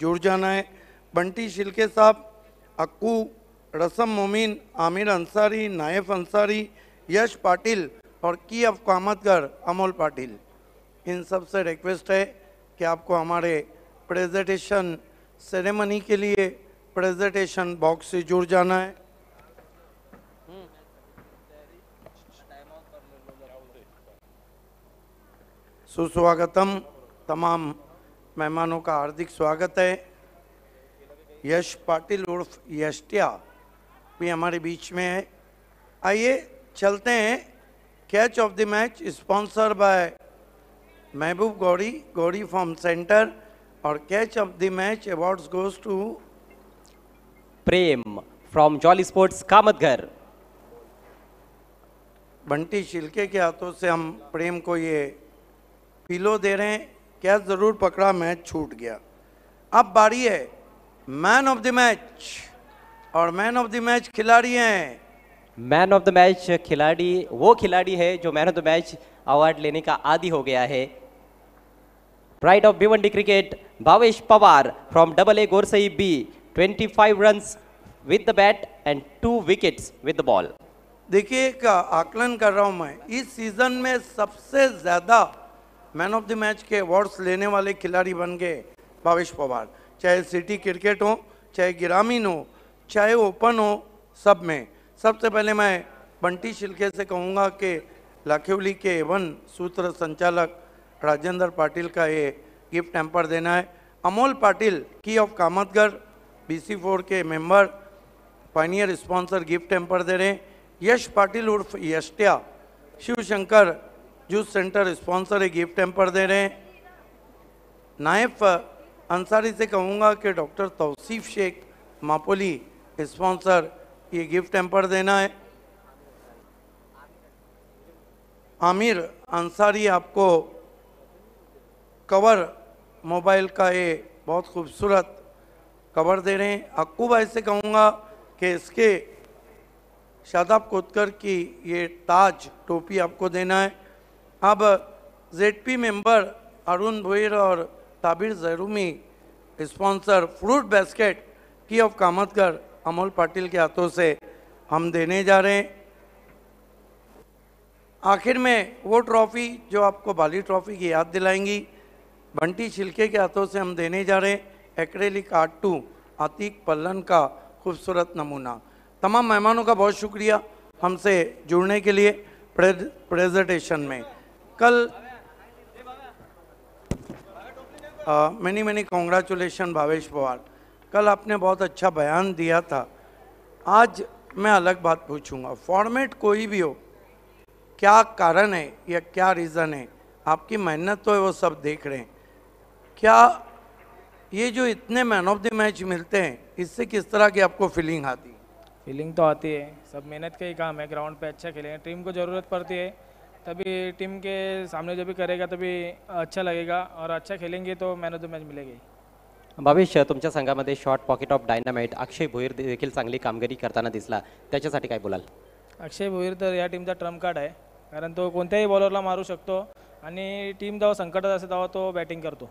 जुड़ जाना है बंटी शिल्के साहब अक्कू रसम मोमिन आमिर अंसारी नायफ अंसारी यश पाटिल और की ऑफ कामतगर अमोल पाटिल इन सब से रिक्वेस्ट है कि आपको हमारे प्रेजेंटेशन सेरेमनी के लिए प्रेजेंटेशन बॉक्स से जुड़ जाना है सुस्वागतम तमाम मेहमानों का हार्दिक स्वागत है यश पाटिल उर्फ यशटिया भी हमारे बीच में है आइए चलते हैं catch of the match sponsor by Mehboob Gauri Gauri form centre और catch of the match awards goes to Prem from Jolly Sports Kamatghar Bunty Shilke के हाथों से हम प्रेम को ये पीलो दे रहे हैं कैच ज़रूर पकड़ा मैच छूट गया अब बारी है मैन ऑफ द मैच और मैन ऑफ द मैच खिलाड़ी हैं मैन ऑफ द मैच खिलाड़ी वो खिलाड़ी है जो man of the match award लेने का आदि हो गया है pride of Bhiwandi cricket Bhavesh Pawar from double A Gorsai B 25 run with the bat and two wickets with the ball देखिए एक आकलन कर रहा हूं मैं इस सीजन में सबसे ज्यादा मैन ऑफ द मैच के अवार्ड्स लेने वाले खिलाड़ी बन गए भावेश पवार चाहे सिटी क्रिकेट हो चाहे ग्रामीण हो चाहे ओपन हो सब में सबसे पहले मैं बंटी शिल्के से कहूँगा कि लाखेवली के वन सूत्र संचालक राजेंद्र पाटिल का ये गिफ्ट टैंपर देना है अमोल पाटिल की ऑफ कामतगढ़ बी फोर के member pioneer sponsor gift hamper दे रहे हैं यश पाटिल उर्फ Yashtiya Shivshankar juice centre sponsor है गिफ्ट टेम्पर दे रहे हैं नायफ अंसारी से कहूँगा कि डॉक्टर तोसीफ़ शेख मापोली स्पॉन्सर ये गिफ्ट टेम्पर देना है आमिर अंसारी आपको कवर मोबाइल का ये बहुत खूबसूरत कवर दे रहे हैं अक्कू भाई से कहूँगा कि इसके शादाब कोतकर की ये ताज टोपी आपको देना है अब जेडपी मेंबर अरुण भोईर और Tabir Jahrumi sponsor fruit basket की ऑफ कामतकर अमोल पाटिल के हाथों से हम देने जा रहे हैं आखिर में वो ट्रॉफ़ी जो आपको बाली ट्रॉफ़ी की याद दिलाएंगी बंटी छिलके के हाथों से हम देने जा रहे हैं acrylic art to Atiq Pallan का खूबसूरत नमूना तमाम मेहमानों का बहुत शुक्रिया हमसे जुड़ने के लिए प्रेजेंटेशन में कल many many congratulation Bhavesh Pawar कल आपने बहुत अच्छा बयान दिया था आज मैं अलग बात पूछूंगा फॉर्मेट कोई भी हो क्या कारण है या क्या रीज़न है आपकी मेहनत तो है वो सब देख रहे हैं क्या ये जो इतने मैन ऑफ द मैच मिलते हैं इससे किस तरह की आपको फीलिंग आती है फीलिंग तो आती है सब मेहनत का ही काम है ग्राउंड पे अच्छा खेले टीम को ज़रूरत पड़ती है तभी टीम के सामने जब भी करेगा तभी अच्छा लगेगा और अच्छा खेलेंगे तो मैन ऑफ द मैच मिलेगी भविष्य तुमच्या संघामध्ये short pocket of dynamite Akshay Bhoir देखील चांगली कामगिरी करताना दिसला त्याच्यासाठी काय बोलाल अक्षय भोईर तर या टीमचा ट्रम्प कार्ड आहे कारण तो कोणत्याही बॉलरला मारू शकतो आणि टीम जेव्हा संकटात असेल तेव्हा तो बॅटिंग करतो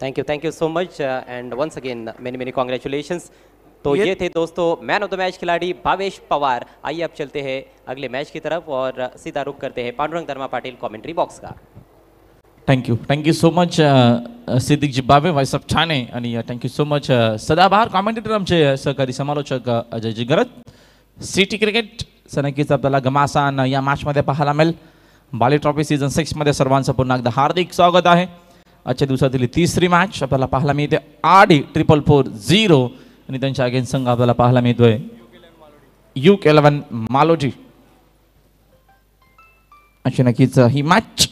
thank you thank you so much and once again many many congratulations तो ये, ये थे दोस्तों मैन ऑफ द मैच खिलाड़ी भावेश पवार आइए अब चलते हैं अगले मैच की तरफ और सीधा रुख करते हैं पांडुरंग धर्मा पाटिल कॉमेंट्री बॉक्स का thank you thank you so much Siddique ji बाबे वाईस साहब छाने थैंक यू सो मच सदाबहार कॉमेंटेटर आम uh, सहकारी समालोचक uh, अजय जी जिगरत सिटी क्रिकेट नक्कीच आपल्याला गमासान या मॅचमध्ये पाहायला मिळेल बाली ट्रॉफी सीजन सिक्स मे सर्वान पुन्हा एकदा हार्दिक स्वागत है आज दिवस तीसरी मैच आपल्याला पहाय मिलते आठ ट्रिपल फोर जीरो आणि त्यांच्या अगेन संघ आपल्याला पाहायला मिळतोय यू केलवन मालोजी अशी नक्कीच ही मॅच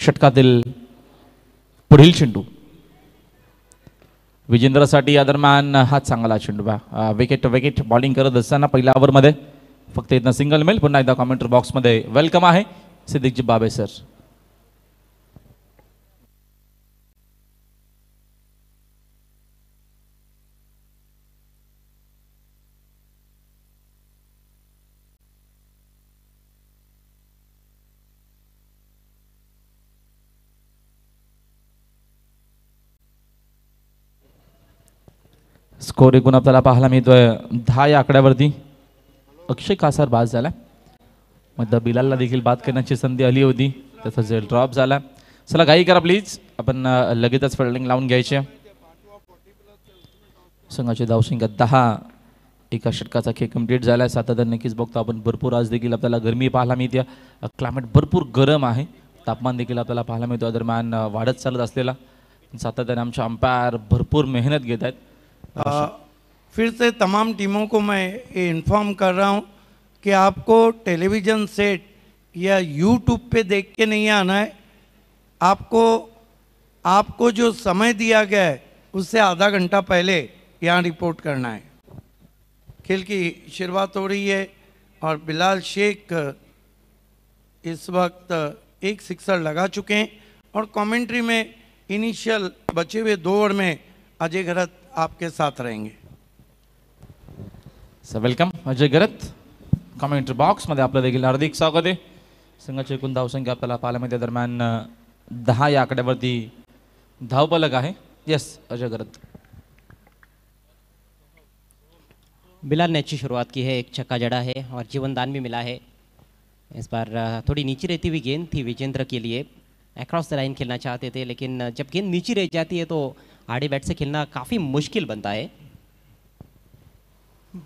षटकातील पुढील चेंडू विजेंद्रसाठी या दरम्यान हाच चांगला चेंडू बा विकेट विकेट बॉलिंग करत असताना पहिल्या ओव्हरमध्ये फक्त इथं सिंगल मेल पुन्हा एकदा कॉमेंटर बॉक्समध्ये वेलकम आहे सिद्धिकजी बाबे सर स्कोर गुण आपल्याला पाहायला मिळतोय दहा या आकड्यावरती अक्षय कासार बाद झाला मग द बिलालला देखील बाद करण्याची संधी आली होती त्याचा जे ड्रॉप झाला चला घाई करा प्लीज आपण लगेचच फिल्डिंग लावून घ्यायची संघाचे धावसंख्या दहा एका षटकाचा खेळ कम्प्लीट झाला आहे सातत्याने नक्कीच बघतो आपण भरपूर आज देखील आपल्याला गरमी पाहायला मिळते क्लायमेट भरपूर गरम आहे तापमान देखील आपल्याला पाहायला मिळतो दरम्यान वाढत चालत असलेला सातत्याने आमच्या अंपायर भरपूर मेहनत घेत आहेत हाँ हाँ फिर से तमाम टीमों को मैं ये इन्फॉर्म कर रहा हूँ कि आपको टेलीविज़न सेट या यूट्यूब पे देख के नहीं आना है आपको आपको जो समय दिया गया है उससे आधा घंटा पहले यहाँ रिपोर्ट करना है खेल की शुरुआत हो रही है और बिलाल शेख इस वक्त एक सिक्सर लगा चुके हैं और कमेंट्री में इनिशियल बचे हुए दो ओवर में अजय घरत आपके साथ रहेंगे sir welcome Ajay Gharat comment मध्य अपने देखील हार्दिक स्वागत है आहे संघाची एकूण धावसंख्या आपल्याला पाल्यामध्ये दरमियान दहा या धाव पलक है यस अजय गरत बिलाल ने अच्छी शुरुआत की है एक छक्का जड़ा है और जीवन दान भी मिला है इस बार थोड़ी नीचे रहती हुई गेंद थी विजेंद्र के लिए अक्रॉस द लाइन खेलना चाहते थे लेकिन जब गेंद नीचे रह जाती है तो आडे बैट से खेलना काफी मुश्किल बनता है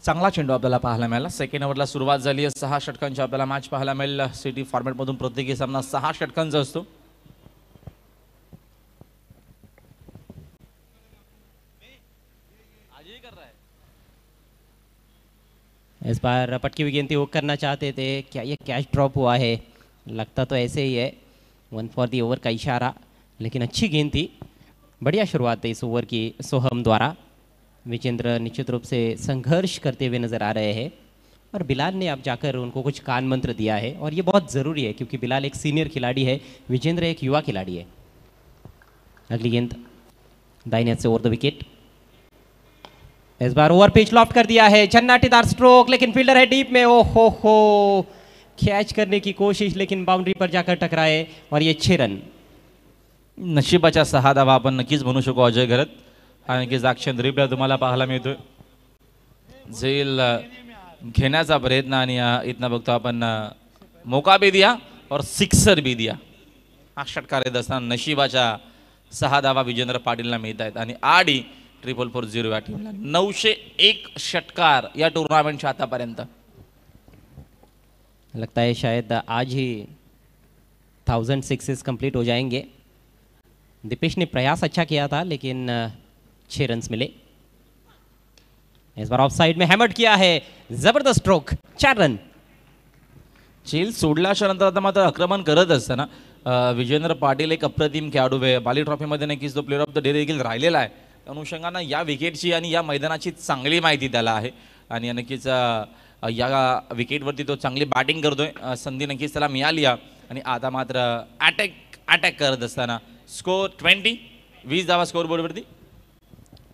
चांगला चेंडू आप सेकेंड मिळाला सुरुआत ओव्हरला सुरुवात झाली आहे सहा षटकांची आपल्याला मॅच फॉर्मेट मिळेल सिटी प्रत्येकी सामना सहा षटक इस बार रपट की भी गेंद वो करना चाहते थे क्या ये कैच ड्रॉप हुआ है लगता तो ऐसे ही है वन फॉर दी ओवर का इशारा लेकिन अच्छी गेंद थी बढ़िया शुरुआत है इस ओवर की सोहम द्वारा विजेंद्र निश्चित रूप से संघर्ष करते हुए नज़र आ रहे हैं और बिलाल ने अब जाकर उनको कुछ कान मंत्र दिया है और ये बहुत ज़रूरी है क्योंकि बिलाल एक सीनियर खिलाड़ी है विजेंद्र एक युवा खिलाड़ी है अगली गेंद दाइन से ओवर द विकेट इस बार ओवर पिच लॉफ्ट कर दिया है चन्नाटेदार स्ट्रोक लेकिन फील्डर है डीप में ओ हो हो कैच करने की कोशिश लेकिन बाउंड्री पर जाकर टकराए और ये छः रन नशिबाचा सहा दावा आपण नक्कीच म्हणू शकू अजय घरत आणि की जाक्षण रिप्ले तुम्हाला पाहायला मिळतोय झेल घेण्याचा प्रयत्न आणि इथनं बघतो आपण मोका बी दिया और सिक्सर बी दिया हा षटकार येत असताना नशिबाच्या सहा दावा विजेंद्र पाटीलला मिळत आहेत आणि आडी ट्रिपल फोर झिरो या टीमला नऊशे एक षटकार या टुर्नामेंटच्या आतापर्यंत लगता है शायद आज ही थाउजेंड सिक्सेस कंप्लीट हो जाएंगे दीपेश ने प्रयास अच्छा किया था लेकिन छह रन मिले इस बार ऑफ साइड में हैमट किया है जबरदस्त स्ट्रोक चार रन चेल सोडला आता मात्र आक्रमण करत असताना विजेंद्र पाटील एक अप्रतिम खेळाडू आहे बाली ट्रॉफीमध्ये नक्कीच तो प्लेअर ऑफ द डे देखील राहिलेला आहे त्या अनुषंगानं या विकेटची आणि या मैदानाची चांगली माहिती त्याला आहे आणि नक्कीच या विकेटवरती तो चांगली बॅटिंग करतोय संधी नक्कीच त्याला मिळाली आणि आता मात्र अटॅक अटॅक करत असताना स्कोर ट्वेंटी 20 दावा स्कोर बोर्ड पर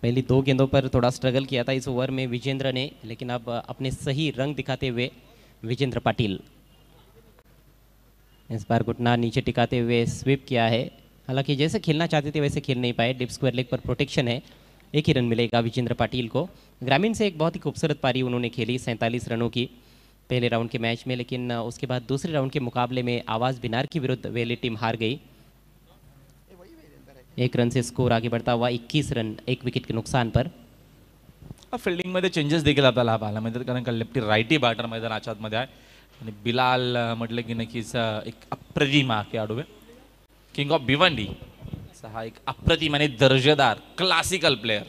पहली दो गेंदों पर थोड़ा स्ट्रगल किया था इस ओवर में विजेंद्र ने लेकिन अब अपने सही रंग दिखाते हुए विजेंद्र पाटिल इस बार घुटना नीचे टिकाते हुए स्वीप किया है हालांकि जैसे खेलना चाहते थे वैसे खेल नहीं पाए डिप स्क्वायर लेग पर प्रोटेक्शन है एक ही रन मिलेगा विजेंद्र पाटिल को ग्रामीण से एक बहुत ही खूबसूरत पारी उन्होंने खेली सैंतालीस रनों की पहले राउंड के मैच में लेकिन उसके बाद दूसरे राउंड के मुकाबले में आवाज़ बिनार के विरुद्ध वेली टीम हार गई एक रन से स्कोर आगे बढ़ता हुआ 21 रन एक विकेट के नुकसान पर फिल्डिंग मे चेंजेस देखील आपल्याला पाहायला मिळतात कारण का लेफ्टी ही बैटर मैदान आचात मे है बिलाल म्हटलं कि नक्की एक अप्रतिम हा खेळाडू आहे किंग ऑफ भिवंडी हा एक अप्रतिम आणि दर्जेदार क्लासिकल प्लेयर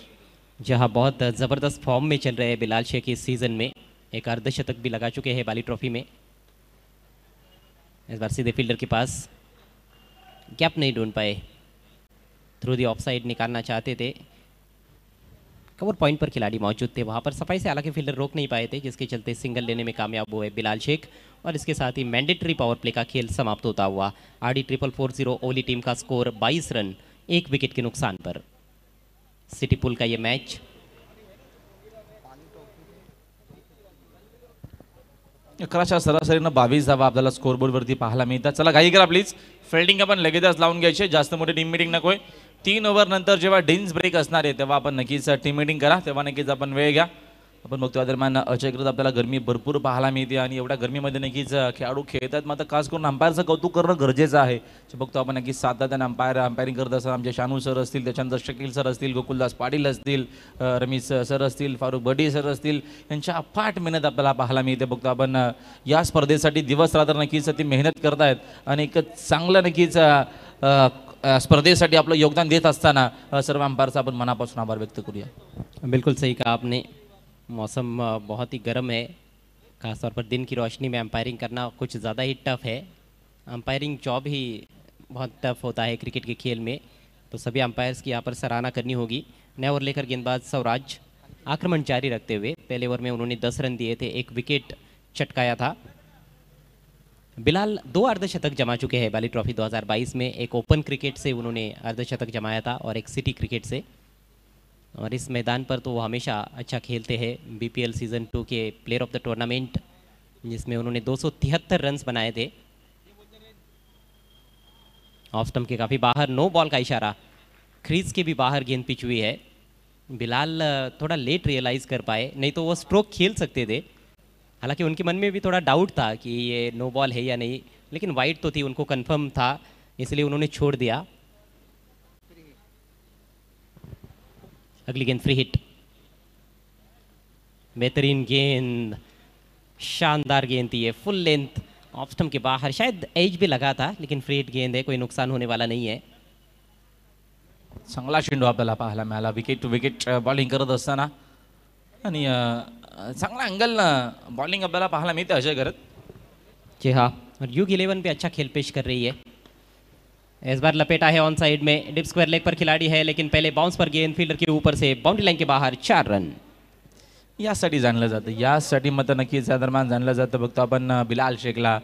जहाँ बहुत ज़बरदस्त फॉर्म में चल रहे हैं बिलाल शेख इस सीज़न में एक अर्धशतक भी लगा चुके हैं बाली ट्रॉफी में इस बार सीधे फील्डर के पास गैप नहीं ढूंढ पाए थ्रू दी ऑफ साइड निकालना चाहते थे कवर पॉइंट पर खिलाड़ी मौजूद थे वहाँ पर सफाई से हालांकि फील्डर रोक नहीं पाए थे जिसके चलते सिंगल लेने में कामयाब हुए बिलाल शेख और इसके साथ ही मैंडेटरी पावर प्ले का खेल समाप्त होता हुआ आरडी ट्रिपल फोर जीरो ओली टीम का स्कोर 22 रन एक विकेट के नुकसान पर सिटी पुल का ये मैच अकराच्या सरासरीनं बावीस धावा आपल्याला वरती पाहायला मिळतात चला घाई करा प्लीज फिल्डिंग आपण लगेचच लावून घ्यायचे जास्त मोठी टीम मिटिंग नकोय तीन नंतर जेव्हा डिन्स ब्रेक असणार आहे तेव्हा आपण नक्कीच टीम मिटिंग करा तेव्हा नक्कीच आपण वेळ घ्या आपण बघतो दरम्यान अजयकृत आपल्याला गरमी भरपूर पाहायला मिळते आणि एवढ्या गर्मीमध्ये नक्कीच खेळाडू खेळतात मात्र खास करून अंपायरचं कौतुक करणं गरजेचं आहे बघतो आपण नक्कीच सातत्याने अंपायर अंपायरिंग करत असताना आमचे शानू सर असतील त्याच्यानंतर शकील सर असतील गोकुलदास पाटील असतील रमेश सर असतील फारुख बडी सर असतील यांच्या अफाट मेहनत आपल्याला पाहायला मिळते बघतो आपण या स्पर्धेसाठी दिवस रात्र नक्कीच ती मेहनत करतायत आणि एक चांगलं नक्कीच आप लोग योगदान दी असताना सर्व अंपायरचा अपन मनापासून आभार व्यक्त करू बिल्कुल सही कहा आपने मौसम बहुत ही गर्म है खासतौर पर दिन की रोशनी में अंपायरिंग करना कुछ ज़्यादा ही टफ है अंपायरिंग जॉब ही बहुत टफ होता है क्रिकेट के खेल में तो सभी अंपायर्स की यहाँ पर सराहना करनी होगी नया ओवर लेकर गेंदबाज स्वराज आक्रमण जारी रखते हुए पहले ओवर में उन्होंने दस रन दिए थे एक विकेट चटकाया था बिलाल दो अर्धशतक जमा चुके हैं बाली ट्रॉफी 2022 में एक ओपन क्रिकेट से उन्होंने अर्धशतक जमाया था और एक सिटी क्रिकेट से और इस मैदान पर तो वो हमेशा अच्छा खेलते हैं बीपीएल सीज़न टू के प्लेयर ऑफ द टूर्नामेंट जिसमें उन्होंने दो रन्स बनाए थे ऑफ स्टम्प के काफ़ी बाहर नो बॉल का इशारा क्रीज के भी बाहर गेंद पिच हुई है बिलाल थोड़ा लेट रियलाइज़ कर पाए नहीं तो वो स्ट्रोक खेल सकते थे हालांकि उनके मन में भी थोड़ा डाउट था कि ये नो बॉल है या नहीं लेकिन वाइट तो थी उनको कंफर्म था इसलिए उन्होंने छोड़ दिया अगली गेंद फ्री हिट बेहतरीन गेंद शानदार गेंद थी ये फुल लेंथ ऑफ के बाहर शायद एज भी लगा था लेकिन फ्री हिट गेंद है कोई नुकसान होने वाला नहीं है चांगला चेंडू आप विकेट टू विकेट बॉलिंग करता चांगला अँगल ना बॉलिंग आपल्याला पाहायला मिळते अजय करत जी हा और युग इलेवन पे अच्छा खेल पेश कर रही है इस बार लपेटा है ऑन साइड में डिप स्क्वायर लेग पर खिलाड़ी है लेकिन पहले बाउंस पर गेंद फील्डर के ऊपर से बाउंड्री लाइन के बाहर चार रन यासाठी जाणलं जातं यासाठी मत नक्कीच या दरम्यान जाणलं जातं बघतो आपण बिलाल शेखला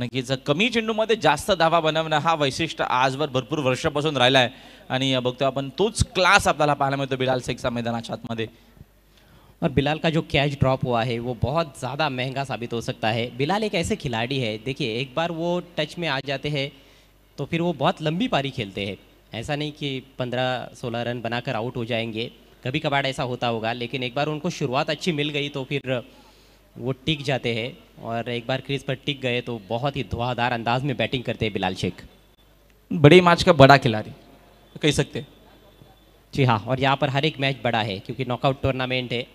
नक्कीच कमी चेंडूमध्ये जास्त धावा बनवणं हा वैशिष्ट्य आजवर भरपूर वर्षापासून राहिला आहे आणि बघतो आपण तोच क्लास आपल्याला पाहायला मिळतो बिलाल शेखचा मैदानाच्या आतमध्ये और बिलाल का जो कैच ड्रॉप हुआ है वो बहुत ज़्यादा महंगा साबित हो सकता है बिलाल एक ऐसे खिलाड़ी है देखिए एक बार वो टच में आ जाते हैं तो फिर वो बहुत लंबी पारी खेलते हैं ऐसा नहीं कि पंद्रह सोलह रन बनाकर आउट हो जाएंगे कभी कभार ऐसा होता होगा लेकिन एक बार उनको शुरुआत अच्छी मिल गई तो फिर वो टिक जाते हैं और एक बार क्रीज पर टिक गए तो बहुत ही धुआंधार अंदाज में बैटिंग करते हैं बिलाल शेख बड़े मैच का बड़ा खिलाड़ी कह सकते जी हाँ और यहाँ पर हर एक मैच बड़ा है क्योंकि नॉकआउट टूर्नामेंट है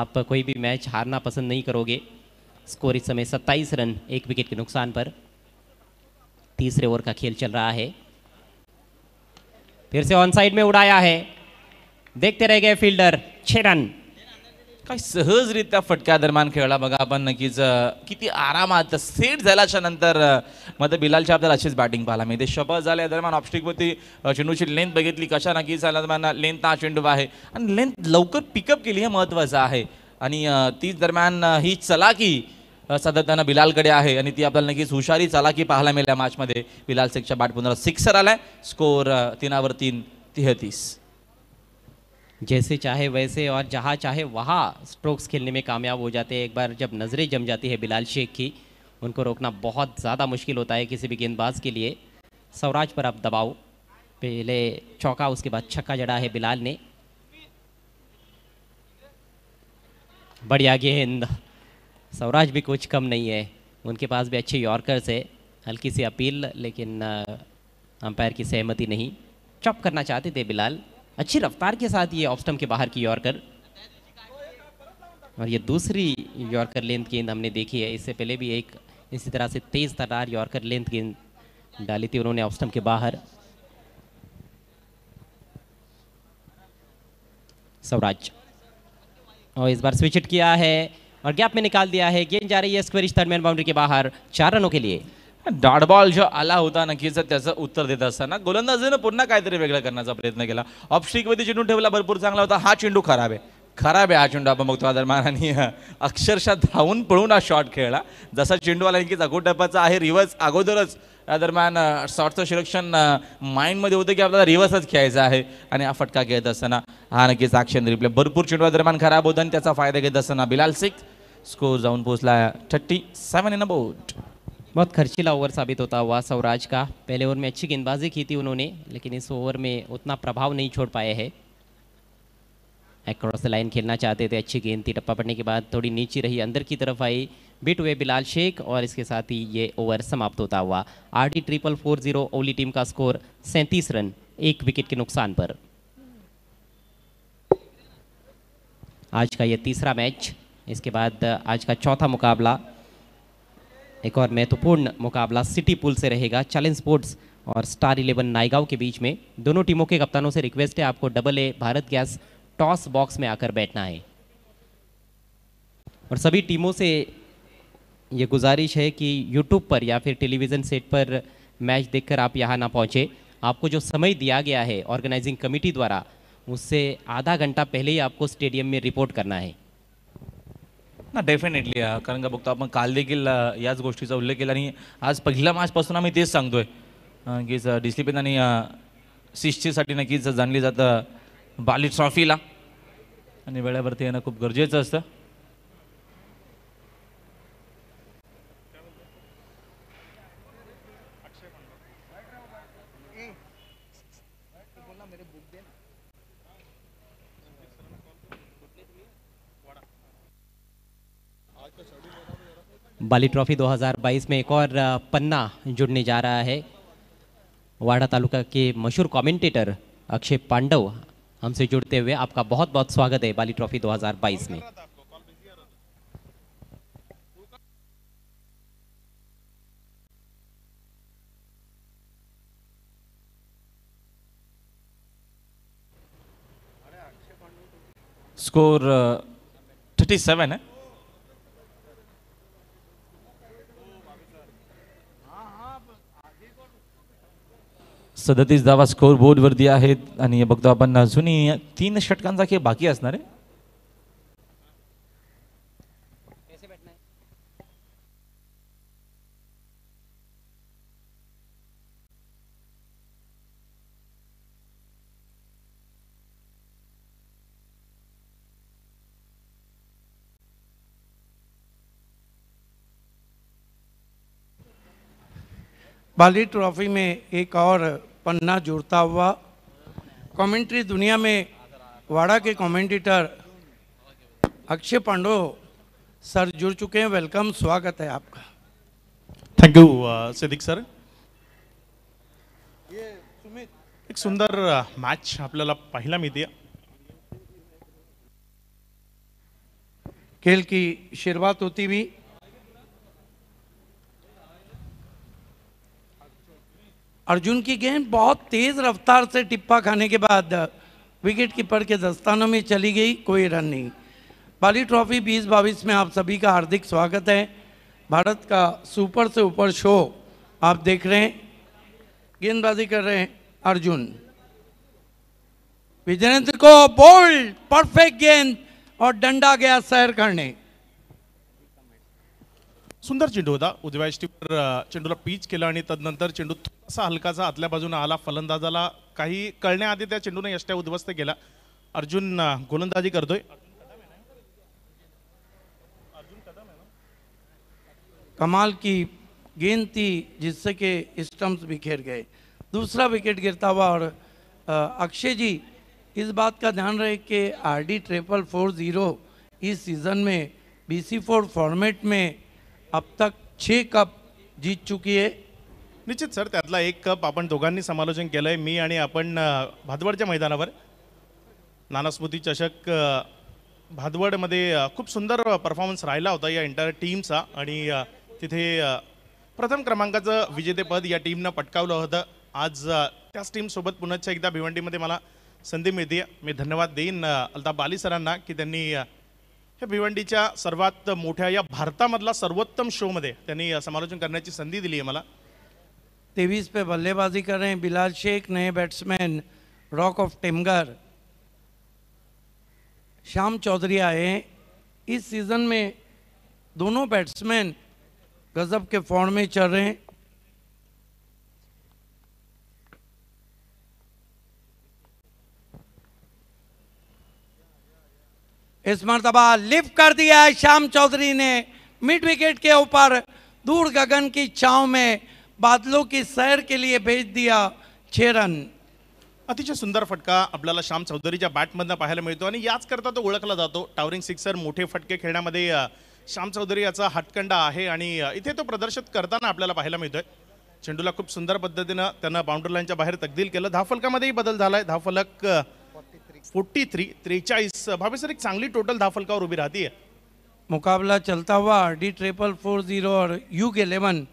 आप कोई भी मैच हारना पसंद नहीं करोगे स्कोर इस समय 27 रन एक विकेट के नुकसान पर तीसरे ओवर का खेल चल रहा है फिर से ऑन साइड में उड़ाया है देखते रह गए फील्डर छह रन काय सहजरित्या फटक्या दरम्यान खेळला बघा आपण नक्कीच किती आरामात सेट झाल्याच्या नंतर मग बिलालच्या आपल्याला अशीच बॅटिंग पाहायला मिळते शपथ झाल्या दरम्यान ऑपस्टिकवरती चेंडूची लेंथ बघितली कशा नक्कीच झाल्या दरम्यान लेंथ हा चेंडू आहे आणि लेंथ लवकर पिकअप केली हे महत्त्वाचं आहे आणि तीच दरम्यान ही चलाकी सातत्यानं बिलालकडे आहे आणि ती आपल्याला नक्कीच हुशारी चालाकी पाहायला मिळाल्या या मॅचमध्ये बिलाल सेखच्या बाट पुन्हा सिक्सर आलाय स्कोअर तीनावर तीन तेहतीस जैसे चाहे वैसे और जहाँ चाहे वहाँ स्ट्रोक्स खेलने में कामयाब हो जाते हैं एक बार जब नज़रें जम जाती है बिलाल शेख की उनको रोकना बहुत ज़्यादा मुश्किल होता है किसी भी गेंदबाज के लिए सौराज पर आप दबाओ पहले चौका उसके बाद छक्का जड़ा है बिलाल ने बढ़िया गेंद सौराज भी कुछ कम नहीं है उनके पास भी अच्छे यॉर्कर्स है हल्की सी अपील लेकिन अंपायर की सहमति नहीं चॉप करना चाहते थे बिलाल अच्छी रफ्तार के साथ ये ऑफ स्टम्प के बाहर की यॉर्कर और ये दूसरी यॉर्कर लेंथ गेंद हमने देखी है इससे पहले भी एक इसी तरह से तेज तरार यॉर्कर लेंथ गेंद डाली थी उन्होंने ऑफ स्टम्प के बाहर स्वराज और इस बार स्विच इट किया है और गैप में निकाल दिया है गेंद जा रही है स्क्वेरिश थर्ड मैन बाउंड्री के बाहर चार रनों के लिए डाडबॉल जो आला होता नक्कीच त्याचं उत्तर देत असताना गोलंदाजीनं पुन्हा काहीतरी वेगळं करण्याचा प्रयत्न केला ऑफ मध्ये चेंडू ठेवला भरपूर चांगला होता हा चेंडू खराब आहे खराब आहे हा चेंडू आपण बघतो दरम्यान आणि अक्षरशः धावून पळून हा शॉट खेळला जसा चेंडू आला नक्कीच आहे रिवर्स अगोदरच या दरम्यान शॉटचं सिलेक्शन माइंडमध्ये होतं की आपल्याला रिवर्सच खेळायचा आहे आणि हा फटका खेळत असताना हा नक्कीच आक्षण रिप्ले भरपूर चेंडू दरम्यान खराब होता आणि त्याचा फायदा घेत असताना बिलाल सिक स्कोर जाऊन पोहोचला थर्टी सेवन इन अबाउट बहुत खर्चीला ओवर साबित होता हुआ सौराज का पहले ओवर में अच्छी गेंदबाजी की थी उन्होंने लेकिन इस ओवर में उतना प्रभाव नहीं छोड़ पाए हैं क्रॉस लाइन खेलना चाहते थे अच्छी गेंद थी टप्पा पड़ने के बाद थोड़ी नीचे रही अंदर की तरफ आई बिट हुए बिलाल शेख और इसके साथ ही ये ओवर समाप्त होता हुआ R D triple four zero ओली टीम का स्कोर सैंतीस रन एक विकेट के नुकसान पर आज का ये तीसरा मैच इसके बाद आज का चौथा मुकाबला एक और महत्वपूर्ण मुकाबला सिटी पुल से रहेगा चैलेंज स्पोर्ट्स और स्टार इलेवन नायगांव के बीच में दोनों टीमों के कप्तानों से रिक्वेस्ट है आपको double A Bharat gas toss box में आकर बैठना है और सभी टीमों से ये गुजारिश है कि यूट्यूब पर या फिर टेलीविज़न सेट पर मैच देखकर आप यहाँ ना पहुँचे आपको जो समय दिया गया है ऑर्गेनाइजिंग कमेटी द्वारा उससे आधा घंटा पहले ही आपको स्टेडियम में रिपोर्ट करना है हां डेफिनेटली कारण का बघतो आपण काल देखील याच गोष्टीचा उल्लेख केला आणि आज पहिल्या मॅचपासून आम्ही तेच सांगतोय की डिसिप्लिन आणि सिस्टीसाठी नक्कीच जाणली जातं बाली ट्रॉफीला आणि वेळेवरती येणं खूप गरजेचं असतं बाली ट्रॉफी 2022 में एक और पन्ना जुड़ने जा रहा है वाड़ा तालुका के मशहूर कमेंटेटर अक्षय पांडव हमसे जुड़ते हुए आपका बहुत बहुत स्वागत है बाली ट्रॉफी 2022 में स्कोर 37 है सदतीस धावा स्कोअर वरती आहेत आणि बघतो आपण अजूनही तीन षटकांचा खेळ बाकी असणार आहे बाली ट्रॉफी में एक और पन्ना जुड़ता हुआ कमेंट्री दुनिया में वाड़ा के कमेंटेटर अक्षय पांडो सर जुड़ चुके हैं वेलकम स्वागत है आपका थैंक यू सिद्दिक सर एक सुंदर अपने पहला मिलती है खेल की शुरुआत होती हुई अर्जुन की गेंद बहुत तेज़ रफ्तार से टिप्पा खाने के बाद विकेट uh, कीपर के दस्तानों में चली गई कोई रन नहीं बाली ट्रॉफी बीस बाईस में आप सभी का हार्दिक स्वागत है भारत का सुपर से ऊपर शो आप देख रहे हैं गेंदबाजी कर रहे हैं अर्जुन विजयेंद्र को बोल्ड परफेक्ट गेंद और डंडा गया सैर करने सुंदर चेंडू होता उजव्या यष्टीवर चेंडूला पीच केला आणि तदनंतर चेंडू थोडासा हलकासा आतल्या बाजूने आला फलंदाजाला काही कळण्याआधी त्या चेंडूने यष्ट्या उद्ध्वस्त केला अर्जुन गोलंदाजी करतोय कमाल की गेंद थी जिससे कि स्टम्प्स बिखेर गए दूसरा विकेट गिरता हुआ और अक्षय जी इस बात का ध्यान रहे कि R D triple four zero इस सीज़न में बी सी फोर फॉर्मेट में अब तक छे कप जीत चुकी है निश्चित सर त्यातला एक कप आपण दोघांनी समालोचन केलं आहे मी आणि आपण भादवडच्या मैदानावर नानास्मृती चषक भादवडमध्ये खूप सुंदर परफॉर्मन्स राहिला होता या इंटर टीमचा आणि तिथे प्रथम क्रमांकाचं विजेतेपद या टीमनं पटकावलं होतं आज त्याच टीमसोबत पुन्हा एकदा भिवंडीमध्ये मला संधी मिळते मी धन्यवाद देईन अल्ताफ बाली सरांना की त्यांनी भिवंटी भिवंडीच्या सर्वात या भारतामधला सर्वोत्तम शो मे समालोचन करण्याची संधी दिली आहे मला तेवीस पे बल्लेबाजी कर रहे हैं बिलाल शेख नए batsman rock of Temgar Shyam Chaudhary आए इस सीज़न में दोनों बैट्समैन गज़ब के फॉर्म में चल रहे हैं इस मरतबा लिफ्ट कर दिया है श्याम चौधरी ने मिड विकेट के ऊपर दूर गगन की छाव में बादलों की सैर के लिए भेज दिया छे रन अतिशय सुंदर फटका आपल्याला श्याम चौधरीच्या बॅटमधनं पाहायला मिळतो आणि याच करता तो ओळखला जातो टावरिंग सिक्सर मोठे फटके खेळण्यामध्ये श्याम चौधरी याचा हटकंडा आहे आणि इथे तो प्रदर्शित करताना आपल्याला पाहायला मिळतोय चेंडूला खूप सुंदर पद्धतीनं त्यांना बाउंड्री लाईनच्या बाहेर तकदील केलं धाफलकामध्येही बदल झालाय धाफलक फोर्टी थ्री त्रेचाळीस भाभी सर एक चांगली टोटल धा फलका उभी रहती है मुकाबला चलता हुआ डी ट्रिपल फोर जीरो और यू के एलेवन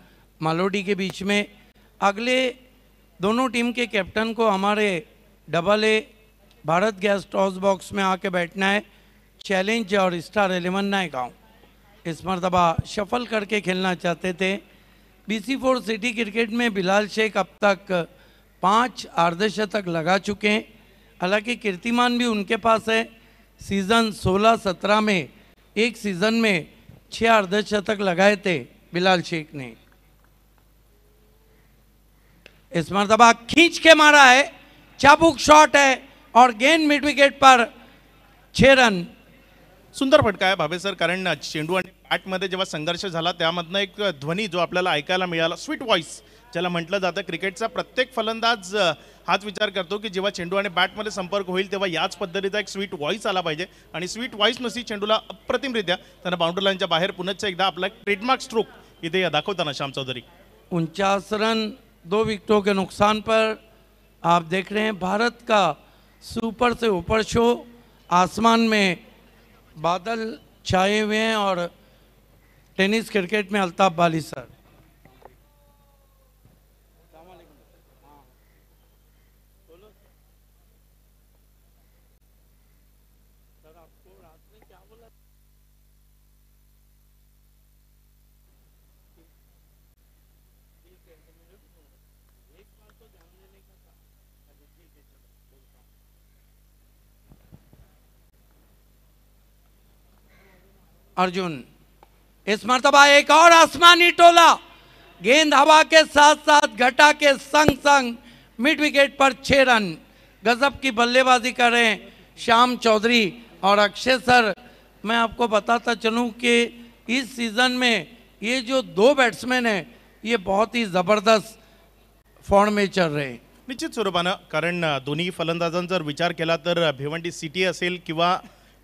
मालोडी के बीच में अगले दोनों टीम के कैप्टन को हमारे double A Bharat gas toss box में आके बैठना है चैलेंज और स्टार एलेवन नए गाँव इस मरतबा शफल करके खेलना चाहते थे बीसी फोर सिटी क्रिकेट में बिलाल शेख अब तक पाँच अर्धशतक लगा चुके हैं हालांकि कीर्तिमान भी उनके पास है सीज़न 16-17 में एक सीज़न में छः अर्धशतक लगाए थे बिलाल शेख ने इस मरतबा खींच के मारा है चाबुक शॉट है और गेंद मिड विकेट पर छः रन सुंदर फटका है भावे सर कारण चेंडू आणि बॅटमध्ये जेव्हा संघर्ष झाला एक ध्वनि जो आपल्याला ऐकायला स्वीट वॉइस ज्याला म्हटलं जातं क्रिकेटचा प्रत्येक फलंदाज हाच विचार करतो की जेव्हा चेंडू आणि बॅटमध्ये संपर्क होईल तेव्हा याच पद्धतीचा एक स्वीट व्हॉईस आला पाहिजे आणि स्वीट व्हॉईस नसी चेंडूला अप्रतिमरित्या त्यांना बाउंड्रीलाईनच्या बाहेर पुनश्च एकदा आपला ट्रेडमार्क स्ट्रोक इथे या दाखवताना श्याम चौधरी उनचास रन दो विकेटों के नुकसान पर आप देख रहे हैं भारत का सुपर से ऊपर शो आसमान में बादल छाए हुए हैं और टेनिस क्रिकेट में अल्ताफ बाली सर अर्जुन इस मरतबा एक और आसमानी टोला गेंद हवा के साथ साथ घटा के संग संग मिड विकेट पर छह रन गजब की बल्लेबाजी कर रहे हैं श्याम चौधरी और अक्षय सर मैं आपको बताता चलूं कि इस सीज़न में ये जो दो बैट्समैन हैं ये बहुत ही ज़बरदस्त फॉर्म में चल रहे हैं निश्चित स्वरूपान कारण दोन्ही फलंदाजा जर विचार केला तर सिटी असेल कि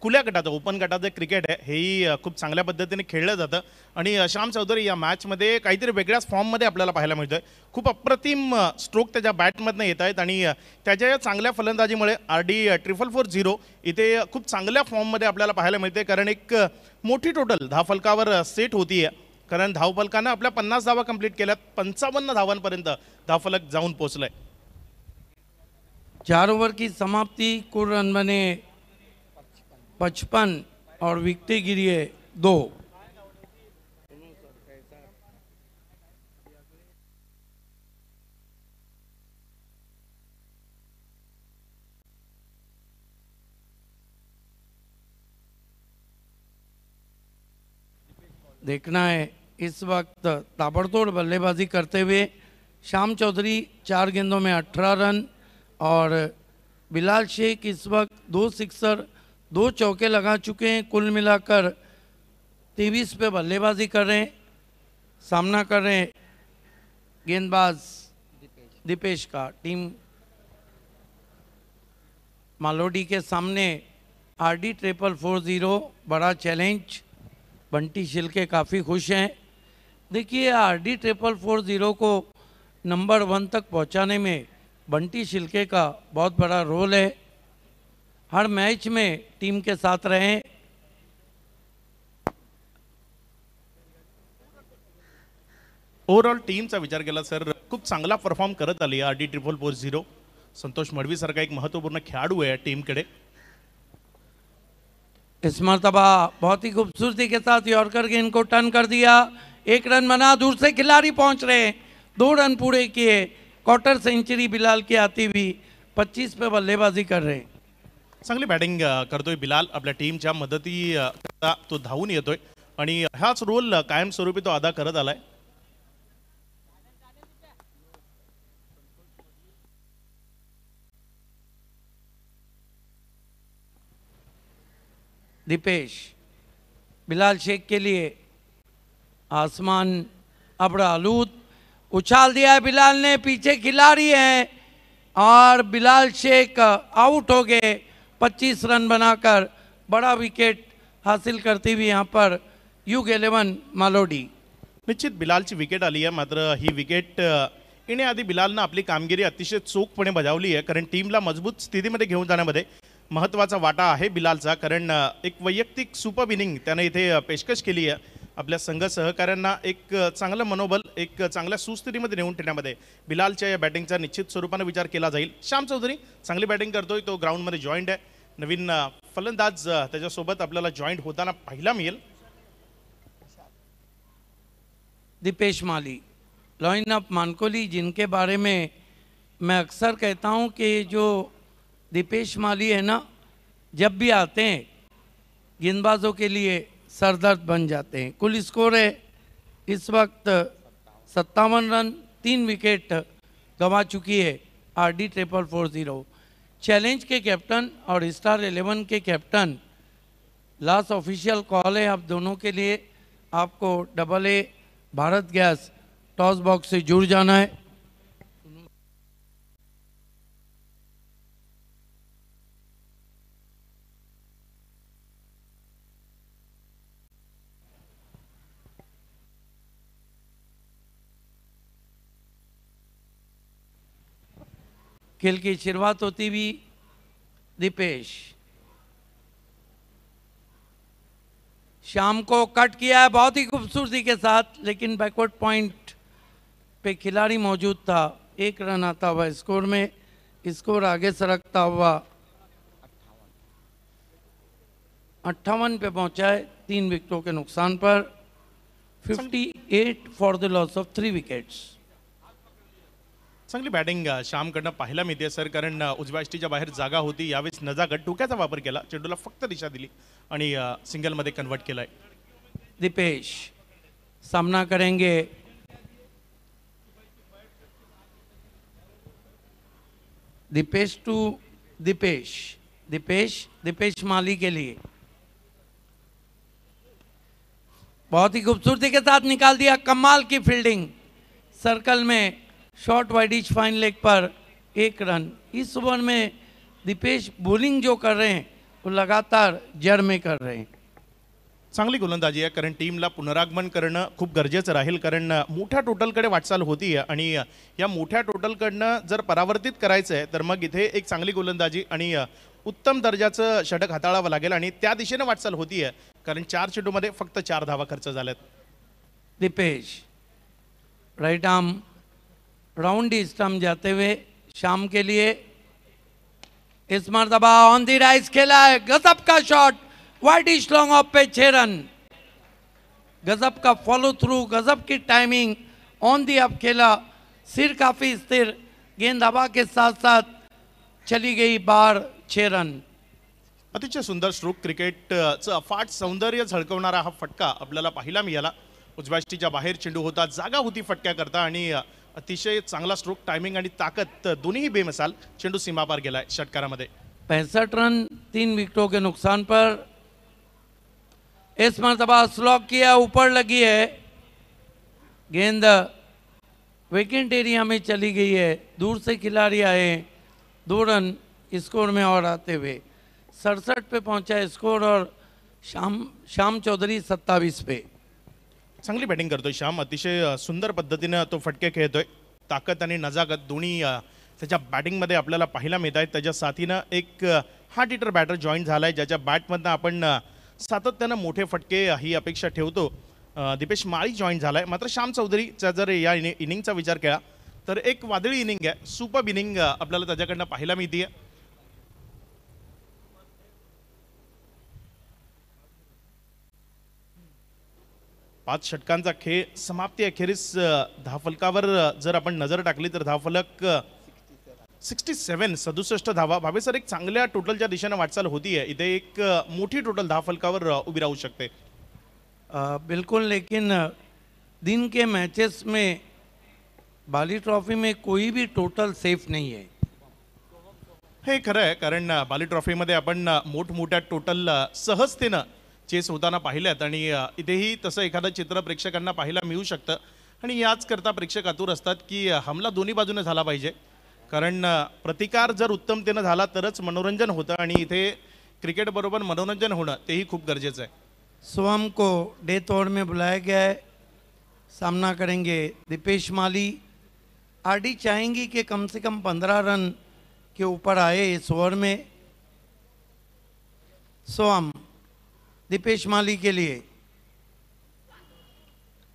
खुल्या गटाचं ओपन गटाचं क्रिकेट आहे हेही खूप चांगल्या पद्धतीने खेळलं जातं आणि श्याम चौधरी या मॅचमध्ये काहीतरी वेगळ्याच फॉर्ममध्ये आपल्याला पाहायला मिळतं आहे खूप अप्रतिम स्ट्रोक त्याच्या बॅटमधनं येत आहेत आणि त्याच्या या चांगल्या फलंदाजीमुळे R D triple four zero इथे खूप चांगल्या फॉर्ममध्ये आपल्याला पाहायला मिळते कारण एक मोठी टोटल दहा फलकावर सेट होती आहे कारण धावफलकानं आपल्या पन्नास धावा कंप्लीट केल्यात पंचावन्न धावांपर्यंत धावफलक जाऊन आहे चार ओव्हर की समाप्ती कोण रन पचपन और विकटे गिरिए दो देखना है इस वक्त ताबड़तोड़ बल्लेबाजी करते हुए श्याम चौधरी चार गेंदों में अठारह रन और बिलाल शेख इस वक्त दो सिक्सर दो चौके लगा चुके हैं कुल मिलाकर तेईस पे बल्लेबाजी कर रहे हैं सामना कर रहे हैं गेंदबाज दीपेश का टीम मालोडी के सामने R D triple four zero बड़ा चैलेंज बंटी शिल्के काफ़ी खुश हैं देखिए R D triple four zero को नंबर वन तक पहुंचाने में बंटी शिल्के का बहुत बड़ा रोल है हर मैच में टीम के साथ रहें टीम का विचार के सर खूब चांगला परफॉर्म कर आली R D triple four zero Santosh मडवीसारखा एक महत्वपूर्ण है टीम कड़े इस मरतबा बहुत ही खूबसूरती के साथ यॉर्कर गेंद को टर्न कर दिया एक रन बना दूर से खिलाड़ी पहुंच रहे दो रन पूरे किए क्वार्टर सेंचुरी बिलाल की आती हुई 25 पे बल्लेबाजी कर रहे हैं चांगली बॅटिंग करतोय बिलाल आपल्या टीमच्या मदती तो धावून येतोय आणि हाच रोल कायमस्वरूपी तो अदा करत आलाय दीपेश बिलाल शेख के लिए आसमान अबड़ा आलूद उछाल दिया बिलाल ने पीछे खिलाड़ी हैं और बिलाल शेख आउट हो गए 25 रन बनाकर बड़ा विकेट हासिल करती हुई यहाँ पर युग इलेवन मालोडी निश्चित बिलालची विकेट आली आहे मात्र ही विकेट आधी बिलालनं आपली कामगिरी अतिशय चोखपणे बजावली आहे कारण टीमला मजबूत स्थितीमध्ये घेऊन जाण्यामध्ये महत्त्वाचा वाटा आहे बिलालचा कारण एक वैयक्तिक सुपर इनिंग त्यानं इथे पेशकश केली आहे आपल्या संघ सहकार्यांना एक चांगलं मनोबल एक चांगल्या सुस्थितीमध्ये नेऊन ठेवण्यामध्ये बिलालच्या या बॅटिंगचा निश्चित स्वरूपानं विचार केला जाईल श्याम चौधरी चांगली बॅटिंग करतोय तो ग्राउंडमध्ये जॉईंट आहे नवीन फलंदाज अपने आपल्याला होता होताना पाहायला दीपेश माली लॉइन अप मानकोली जिनके बारे में मैं अक्सर कहता हूं कि जो दीपेश माली है ना जब भी आते हैं गेंदबाजों के लिए सरदर्द बन जाते हैं कुल स्कोर है इस वक्त सत्तावन रन तीन विकेट गंवा चुकी है R D triple four zero challenge के कैप्टन और स्टार एलेवन के कैप्टन लास्ट ऑफिशियल कॉल है आप दोनों के लिए आपको double A Bharat gas toss box से जुड़ जाना है खेल की शुरुआत होती भी दीपेश शाम को कट किया है बहुत ही खूबसूरती के साथ लेकिन बैकवर्ड पॉइंट पे खिलाड़ी मौजूद था एक रन आता हुआ स्कोर में स्कोर आगे सरकता हुआ अट्ठावन पे पहुंचा है तीन विकेटों के नुकसान पर 58 for the loss of three wickets चांगली बॅटिंग श्यामकडनं पाहायला मिळते सर कारण उजव्या बाहेर जागा होती यावेळेस गट टोक्याचा वापर केला चेंडूला फक्त दिशा दिली आणि सिंगलमध्ये कन्वर्ट केलाय दीपेश सामना करेंगे दीपेश टू दीपेश दीपेश दीपेश माली के लिए बहुत ही खूबसूरती के साथ निकाल दिया कमाल की फील्डिंग सर्कल में short wide ish fine leg पर एक रन इस ओवर में दीपेश बोलिंग जो कर रहे हैं वो लगातार जड़ में कर रहे हैं चांगली गोलंदाजी आहे कारण टीमला पुनरागमन करणं खूप गरजेचं राहील कारण मोठ्या टोटलकडे वाटचाल होती आहे आणि या मोठ्या टोटलकडनं जर परावर्तित करायचं आहे तर मग इथे एक चांगली गोलंदाजी आणि उत्तम दर्जाचं षटक हाताळावं लागेल आणि त्या दिशेनं वाटचाल होती आहे कारण चार चेंडूमध्ये फक्त चार धावा खर्च झाल्यात Deepesh right arm round stump जाते हुए शाम के लिए इस मरतबा ऑन दी राइस खेला है गजब का शॉट वाइटिश लॉन्ग ऑफ पे छः रन गजब का फॉलो थ्रू गजब की टाइमिंग ऑन दी अप खेला सिर काफ़ी स्थिर गेंद हवा के साथ साथ चली गई बार छः रन अतिशय सुंदर स्ट्रोक क्रिकेटचं अफाट सौंदर्य झळकवणारा हा फटका आपल्याला पाहायला मिळाला उजव्याष्टीच्या बाहेर चेंडू होता जागा होती फटक्याकरता करता अतिशय चांगला स्ट्रोक टाइमिंग ताकत दोनों ही बेमिसाल चेंडू सीमा पार गेला षटकारा मे पैंसठ रन तीन विकेटों के नुकसान पर इस मरतबा स्लॉक किया ऊपर लगी है गेंद वेकेंट एरिया में चली गई है दूर से खिलाड़ी आए दो रन स्कोर में और आते हुए सड़सठ पे पहुंचा स्कोर और शाम शाम चौधरी सत्ताईस पे चांगली बॅटिंग करतोय श्याम अतिशय सुंदर पद्धतीनं तो फटके खेळतोय ताकद आणि नजाकत दोन्ही त्याच्या बॅटिंगमध्ये आपल्याला पाहायला मिळत आहेत त्याच्या साथीनं एक हार्ट हिटर बॅटर जॉईन झाला आहे ज्याच्या बॅटमधनं आपण सातत्यानं मोठे फटके ही अपेक्षा ठेवतो दिपेश माळी जॉईन झाला आहे मात्र श्याम चौधरीचा जर या इनि इनिंगचा विचार केला तर एक वादळी इनिंग आहे सुपर इनिंग आपल्याला त्याच्याकडनं पाहायला मिळते आहे पाच षटकांचा खेळ समाप्ती अखेरीस फलकावर जर आपण नजर टाकली तर फलक सिक्स्टी सेवन सदुसष्ट धावा भावे सर एक चांगल्या टोटलच्या दिशेनं वाटचाल होती आहे इथे एक मोठी टोटल फलकावर उभी राहू शकते बिलकुल लेकिन दिन के मॅचेस मे बाली ट्रॉफी मे कोई भी टोटल सेफ नाही आहे हे खरं आहे कारण बाली ट्रॉफीमध्ये आपण मोठमोठ्या टोटल सहजतेनं चेस होताना पाहिल्यात आणि इथेही तसं एखादं चित्र प्रेक्षकांना पाहायला मिळू शकतं आणि याच करता प्रेक्षक आतूर असतात की हमला दोन्ही बाजूने झाला पाहिजे कारण प्रतिकार जर उत्तमतेनं झाला तरच मनोरंजन होतं आणि इथे क्रिकेटबरोबर मनोरंजन होणं तेही खूप गरजेचं आहे सोम को डे तोड़ में बुलाया गया है सामना करेंगे दीपेश माली आरडी चाहेंगी की कम से कम पंधरा रन के ऊपर आए इस ओवर में दीपेश माली के लिए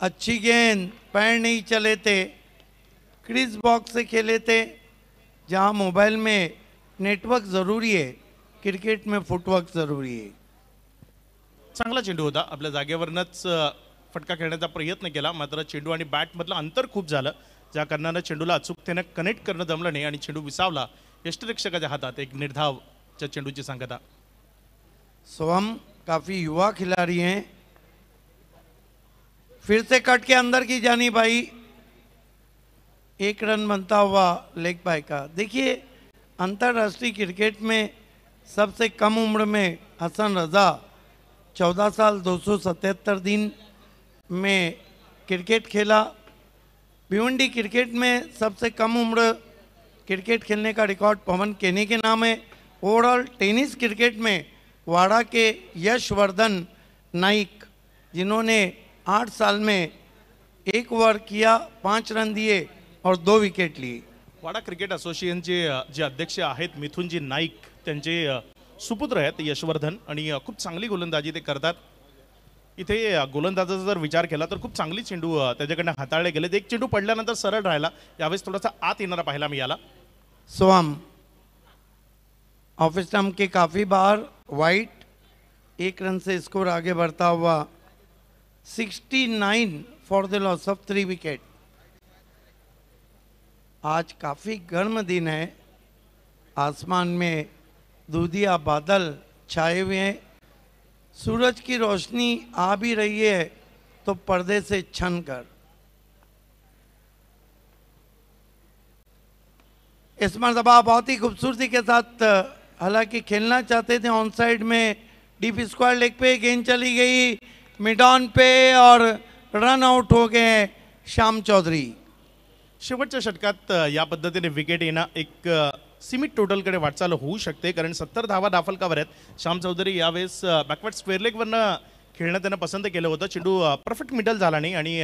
अच्छी गेंद पैर नहीं चले थे क्रिज बॉक्स से खेले थे जहाँ मोबाइल में नेटवर्क जरूरी है क्रिकेट में फुटवर्क जरूरी है चांगला चेंडू होता आपल्या जागेवरनच फटका खेळण्याचा प्रयत्न केला मात्र चेंडू आणि बॅटमधलं अंतर खूप झालं ज्या कारणानं चेंडूला अचूकतेनं कनेक्ट करणं जमलं नाही आणि चेंडू विसावला यष्टरक्षकाच्या हातात एक निर्धाव चेंडूची सांगता स्वम काफ़ी युवा खिलाड़ी हैं फिर से कट के अंदर की जानी भाई एक रन बनता हुआ लेग बाय का देखिए अंतर्राष्ट्रीय क्रिकेट में सबसे कम उम्र में हसन रज़ा 14 साल 277 दिन में क्रिकेट खेला भिवंडी क्रिकेट में सबसे कम उम्र क्रिकेट खेलने का रिकॉर्ड पवन केने के नाम है ओवरऑल टेनिस क्रिकेट में वाड़ा के यशवर्धन नाइक जिन्होंने आठ साल में एक ओवर किया पांच रन दिए और दो विकेट लिए वाडा क्रिकेट असोसिएशनचे जे अध्यक्ष आहेत मिथुनजी नाईक त्यांचे सुपुत्र आहेत यशवर्धन आणि खूप चांगली गोलंदाजी ते करतात इथे गोलंदाजाचा जर विचार केला तर खूप चांगली चेंडू त्याच्याकडनं हाताळले गेले एक चेंडू पडल्यानंतर सरळ राहिला यावेळेस थोडासा आत येणारा पाहिला मी याला सो ऑफिस टाइम के काफ़ी बार वाइट एक रन से स्कोर आगे बढ़ता हुआ 69 for the loss of three wicket आज काफ़ी गर्म दिन है आसमान में दूधिया बादल छाए हुए हैं सूरज की रोशनी आ भी रही है तो पर्दे से छन कर इस मरतबा बहुत ही खूबसूरती के साथ हालांकि खेलना चाहते थे ऑन साइड में डीप स्क्वायर लेग पे गेंद चली गई मिड ऑन पे और रन आउट हो गए श्याम चौधरी शेवटच्या षटकात या पद्धतीने विकेट येणं एक सीमित टोटलकडे वाटचाल होऊ शकते कारण सत्तर धावा दाफलकावर आहेत श्याम चौधरी यावेळेस बॅकवर्ड स्क्वेअर लेगवरनं खेळणं त्यांना पसंत केलं होतं चेंडू परफेक्ट मिडल झाला नाही आणि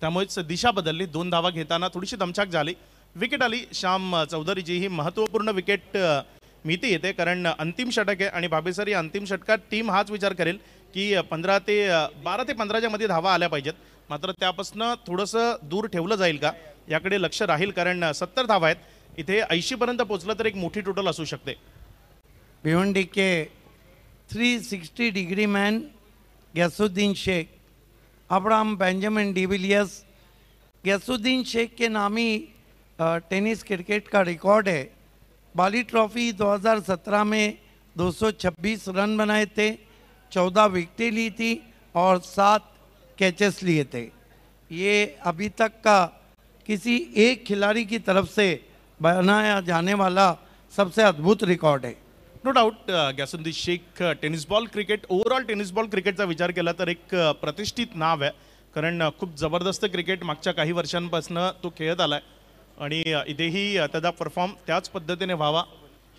त्यामुळेच दिशा बदलली दोन धावा घेताना थोडीशी दमछाक झाली विकेट आली श्याम चौधरीची ही महत्त्वपूर्ण विकेट मी ती येते कारण अंतिम षटक आहे आणि बाबेसरी या अंतिम षटकात टीम हाच विचार करेल की पंधरा ते बारा ते पंधराच्या मध्ये धावा आल्या पाहिजेत मात्र त्यापासून थोडंसं दूर ठेवलं जाईल का याकडे लक्ष राहील कारण सत्तर धावा आहेत इथे ऐंशीपर्यंत पोचलं तर एक मोठी टोटल असू शकते भिवंडी के three sixty degree man Gyasuddin Shaikh Abraham Benjamin de Villiers Gyasuddin Shaikh के नामी टेनिस क्रिकेट का रिकॉर्ड आहे बाली ट्रॉफी 2017 में 226 रन बनाए थे 14 विकटें ली थी और सात कैचेस लिए थे ये अभी तक का किसी एक खिलाड़ी की तरफ से बनाया जाने वाला सबसे अद्भुत रिकॉर्ड है नो डाउट गॅसुंदी Shaikh tennis ball cricket overall tennis ball cricket का विचार केला एक uh, प्रतिष्ठित नाव है कारण uh, खूब जबरदस्त क्रिकेट मग् का ही वर्षांपासून तो खेल आला है आणि इथेही त्याचा परफॉर्म त्याच पद्धतीने व्हावा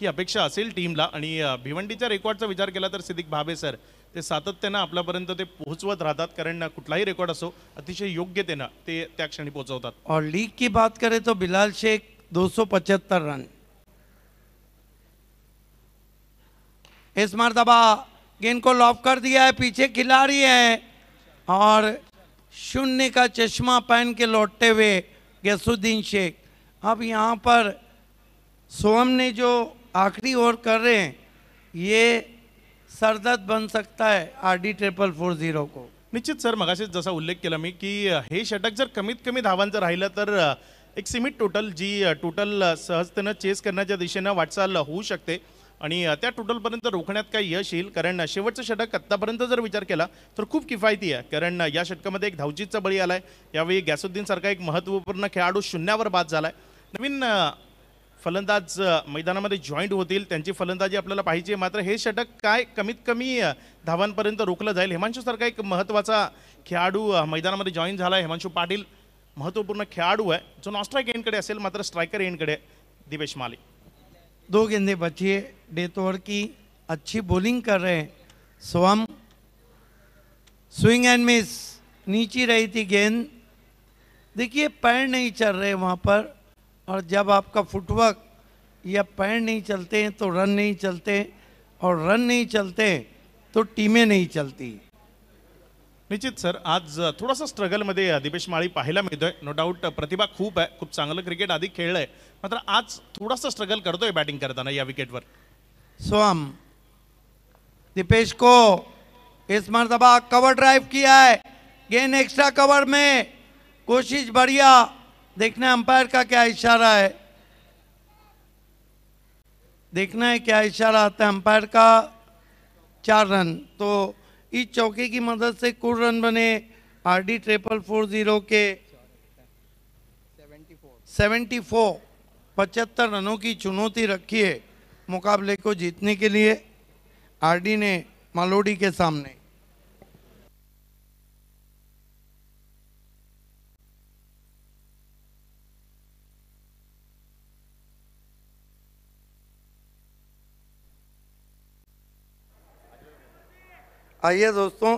ही अपेक्षा असेल टीमला आणि भिवंडीच्या रेकॉर्डचा विचार केला तर सिद्धिक भाबे सर ते सातत्यानं आपल्यापर्यंत ते पोहोचवत राहतात कारण कुठलाही रेकॉर्ड असो अतिशय योग्य ते त्या क्षणी पोहोचवतात और लीग की बात करे तो बिलाल शेख पचहत्तर रन इस मरतबा गेंद को लॉफ कर दिया है पीछे खिलाड़ी है और शून्य का चश्मा पहन के लौटते हुए गसुद्दीन शेख अब यहाँ पर सोम ने जो आखिरी ओवर कर रहे हैं ये सरदर्द बन सकता है R D triple four zero को निश्चित सर मगाशीच जसा उल्लेख केला मी की हे षटक जर कमीत कमी धावांचं राहिलं तर एक सिमित टोटल जी टोटल सहजतेनं चेस करण्याच्या दिशेनं वाटचाल होऊ शकते आणि त्या टोटलपर्यंत रोखण्यात काही यश येईल कारण शेवटचं षटक आत्तापर्यंत जर विचार केला तर खूप किफायती आहे कारण या षटकामध्ये एक धावजीतचा बळी आला आहे यावेळी गॅसुद्दीनसारखा एक महत्त्वपूर्ण खेळाडू शून्यावर बाद झाला आहे नवीन फलंदाज मैदानामध्ये जॉईंट होतील त्यांची फलंदाजी आपल्याला पाहिजे मात्र हे षटक काय कमीत कमी धावांपर्यंत रोखलं जाईल हिमांशू सारखा एक महत्त्वाचा खेळाडू मैदानामध्ये जॉईन झाला आहे हिमांशू पाटील महत्त्वपूर्ण खेळाडू आहे जो नॉस्ट्राईक एंडकडे असेल मात्र स्ट्रायकर एंडकडे दिवेश माले दो गेंदे बची डेतोड़ की अच्छी बॉलिंग कर रहे स्वम स्विंग एंड मिस नीची रही थी गेंद देखिए पैर नहीं चल रहे वहाँ पर और जब आपका फुटवर्क या पैर नहीं चलते हैं तो रन नहीं चलते और रन नहीं चलते तो टीमें नहीं चलती निश्चित सर आज थोड़ा सा स्ट्रगल मे दिपेश पहाय पाहायला है नो डाउट प्रतिभा खूब है खूब चांगल क्रिकेट आधी है मात्र आज थोड़ा सा स्ट्रगल बैटिंग करता ना या पर स्वाम दिपेश को इस मरतबा कवर ड्राइव किया है गेंद एक्स्ट्रा कवर में कोशिश बढ़िया देखना अंपायर का क्या इशारा है देखना है क्या इशारा आता है अंपायर का चार रन तो इस चौके की मदद से कुल रन बने R D triple four zero के सेवेंटी फोर पचहत्तर रनों की चुनौती रखी है मुकाबले को जीतने के लिए आरडी ने मालोडी के सामने आइए दोस्तों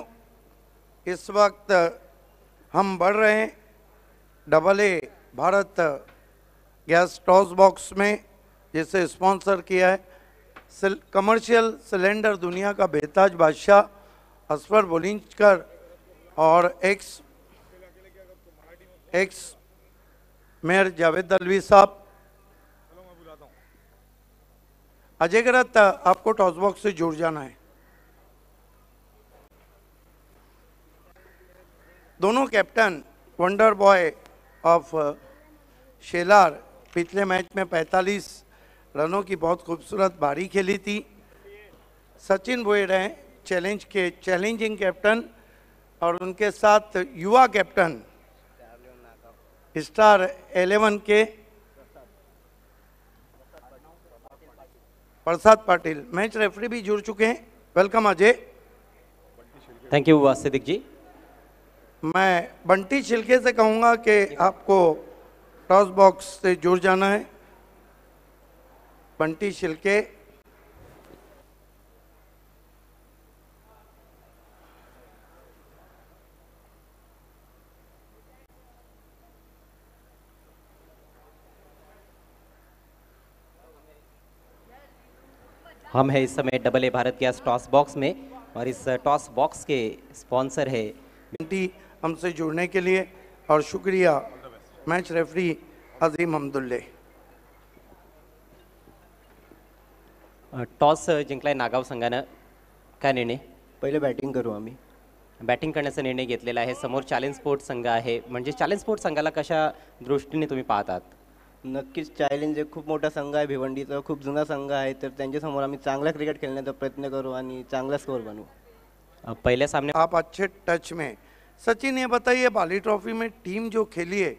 इस वक्त हम बढ़ रहे हैं double A Bharat gas toss box में जिसे स्पॉन्सर किया है सिल, कमर्शियल सिलेंडर दुनिया का बेताज बादशाह असफर बोलिंचकर और ex ex mayor Javed Alvi साहब अजय करत आपको टॉस बॉक्स से जुड़ जाना है दोनों captain wonder boy of Shelar पिछले मैच में 45 रनों की बहुत खूबसूरत बारी खेली थी सचिन भोईड हैं चैलेंज के चैलेंजिंग कैप्टन और उनके साथ युवा कैप्टन स्टार एलेवन के प्रसाद पाटिल मैच रेफरी भी जुड़ चुके हैं वेलकम अजय थैंक यू वासिदिक जी मैं बंटी छिलके से कहूँगा कि आपको टॉस बॉक्स से जुड़ जाना है बंटी छिलके हम हैं इस समय double A Bharat gas toss box में और इस टॉस बॉक्स के स्पॉन्सर है बंटी हमसे जुड़ने के लिए और शुक्रिया match referee Azim Hamdulle toss जिंकलाय नागाव संघानं काय निर्णय पहिले बॅटिंग करू आम्ही बॅटिंग करण्याचा निर्णय घेतलेला आहे समोर चॅलेंज स्पोर्ट्स संघ आहे म्हणजे चॅलेंज स्पोर्ट्स संघाला कशा दृष्टीने तुम्ही पाहतात नक्कीच चॅलेंज एक खूप मोठा संघ आहे भिवंडीचा खूप जुना संघ आहे तर त्यांच्यासमोर आम्ही चांगला क्रिकेट खेळण्याचा प्रयत्न करू आणि चांगला स्कोर बनवू पहिल्या सामने आप अच्छे टच में सचिन ये बताइए बाली ट्रॉफी में टीम जो खेली है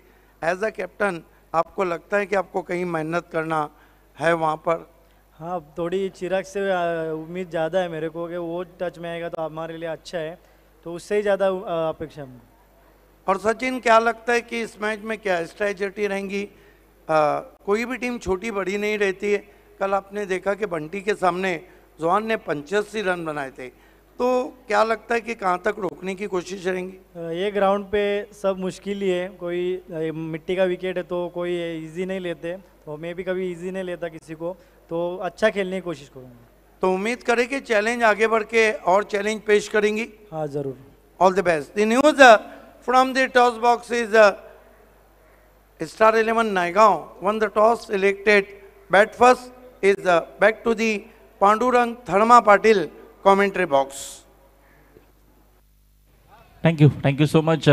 एज अ कैप्टन आपको लगता है कि आपको कहीं मेहनत करना है वहाँ पर हाँ थोड़ी चिराग से उम्मीद ज़्यादा है मेरे को कि वो टच में आएगा तो हमारे लिए अच्छा है तो उससे ही ज़्यादा अपेक्षा और सचिन क्या लगता है कि इस मैच में क्या स्ट्रेटजी रहेंगी कोई भी टीम छोटी बड़ी नहीं रहती है कल आपने देखा कि बंटी के सामने जोहान ने पंचासी रन बनाए थे तो क्या लगता है कि कहाँ तक रोकने की कोशिश करेंगे ये ग्राउंड पे सब मुश्किल ही है कोई मिट्टी का विकेट है तो कोई इजी नहीं लेते तो मैं भी कभी इजी नहीं लेता किसी को तो अच्छा खेलने की कोशिश करूँगा तो उम्मीद करें कि चैलेंज आगे बढ़ के और चैलेंज पेश करेंगी हाँ ज़रूर all the best the news from the toss box is star eleven Naigaon won the toss elected bat first is back to the Pandurang Dharma Patil commentary box thank you thank you so much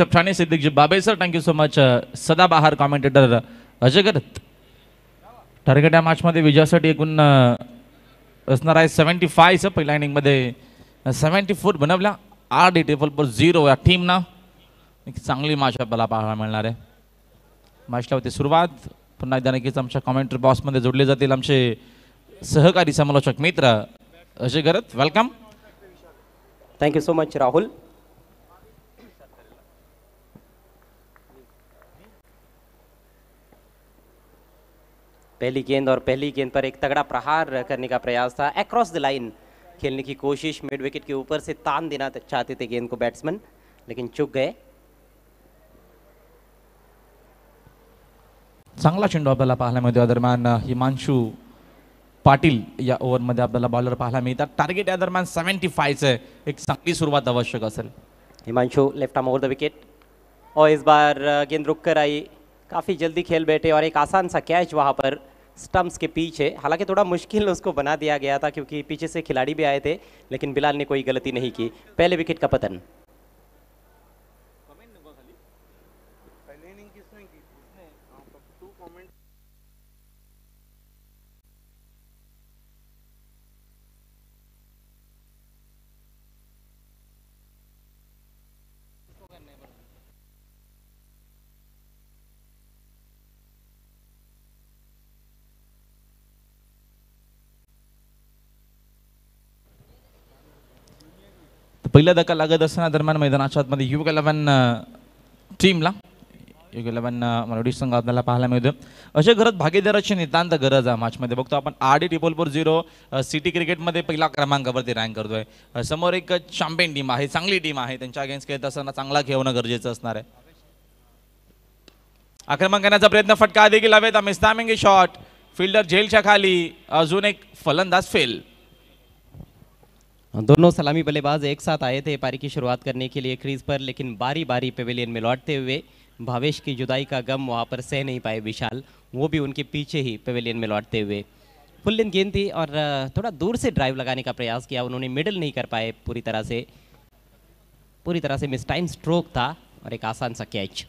so Thane uh, बाबे sir thank you so much सदाबहार commentator Ajay much, uh, Sadabahar commentator target uh, या विजयासाठी एकूण uh, असणार आहे seventy फायचं पहिल्या मध्ये सेव्हन्टी uh, फोर बनवल्या डी टेबल पर झिरो या ना एक चांगली मॅच आपल्याला पाहायला मिळणार आहे मॅचला होती सुरुवात पुन्हा एकदा नक्कीच आमच्या कॉमेंट्री बॉक्समध्ये जोडले जातील आमचे सहकारी समालोचक मित्र Ajay Garth, welcome. Thank you so much, Rahul. पहली गेंद और पहली गेंद पर एक तगड़ा प्रहार करने का प्रयास था एक्रॉस द लाइन खेलने की कोशिश मिड विकेट के ऊपर से तान देना चाहते थे गेंद को बैट्समैन लेकिन चुक गए चांगला चेंडू आपल्याला पाहायला मिळतो दरम्यान पाटिल या ओवर मे अपने बॉलर पाहायला मिलता टार्गेट या दरम्यान फाइव से एक चांगली सुरुआत आवश्यक Himanshu left arm over the wicket और इस बार uh, गेंद रुक कर आई काफ़ी जल्दी खेल बैठे और एक आसान सा कैच वहाँ पर स्टम्प्स के पीछे हालांकि थोड़ा मुश्किल उसको बना दिया गया था क्योंकि पीछे से खिलाड़ी भी आए थे लेकिन बिलाल ने कोई गलती नहीं की पहले विकेट का पतन पहिला धक्का लागत असताना दरम्यान मैदानाच्या आतमध्ये युग इलेव्हन टीमला युग इलेव्हन मराठी संघ आपल्याला पाहायला मिळतो अशा घरात भागीदाराची नितांत गरज आहे मॅचमध्ये बघतो आपण R D triple four zero city क्रिकेटमध्ये पहिला क्रमांकावरती रँक करतोय समोर एक चॅम्पियन टीम आहे चांगली टीम आहे त्यांच्या अगेन्स्ट खेळत असताना चांगला खेळवणं गरजेचं असणार आहे आक्रमण करण्याचा प्रयत्न फटका देखील हवेत आम्ही स्टॅमिंग शॉट फिल्डर झेलच्या खाली अजून एक फलंदाज फेल दोनों सलामी बल्लेबाज एक साथ आए थे पारी की शुरुआत करने के लिए क्रीज पर लेकिन बारी बारी पेवेलियन में लौटते हुए भावेश की जुदाई का गम वहाँ पर सह नहीं पाए विशाल वो भी उनके पीछे ही पेवेलियन में लौटते हुए फुल लेंथ गेंद थी और थोड़ा दूर से ड्राइव लगाने का प्रयास किया उन्होंने मिडल नहीं कर पाए पूरी तरह से पूरी तरह से मिस टाइम स्ट्रोक था और एक आसान सा कैच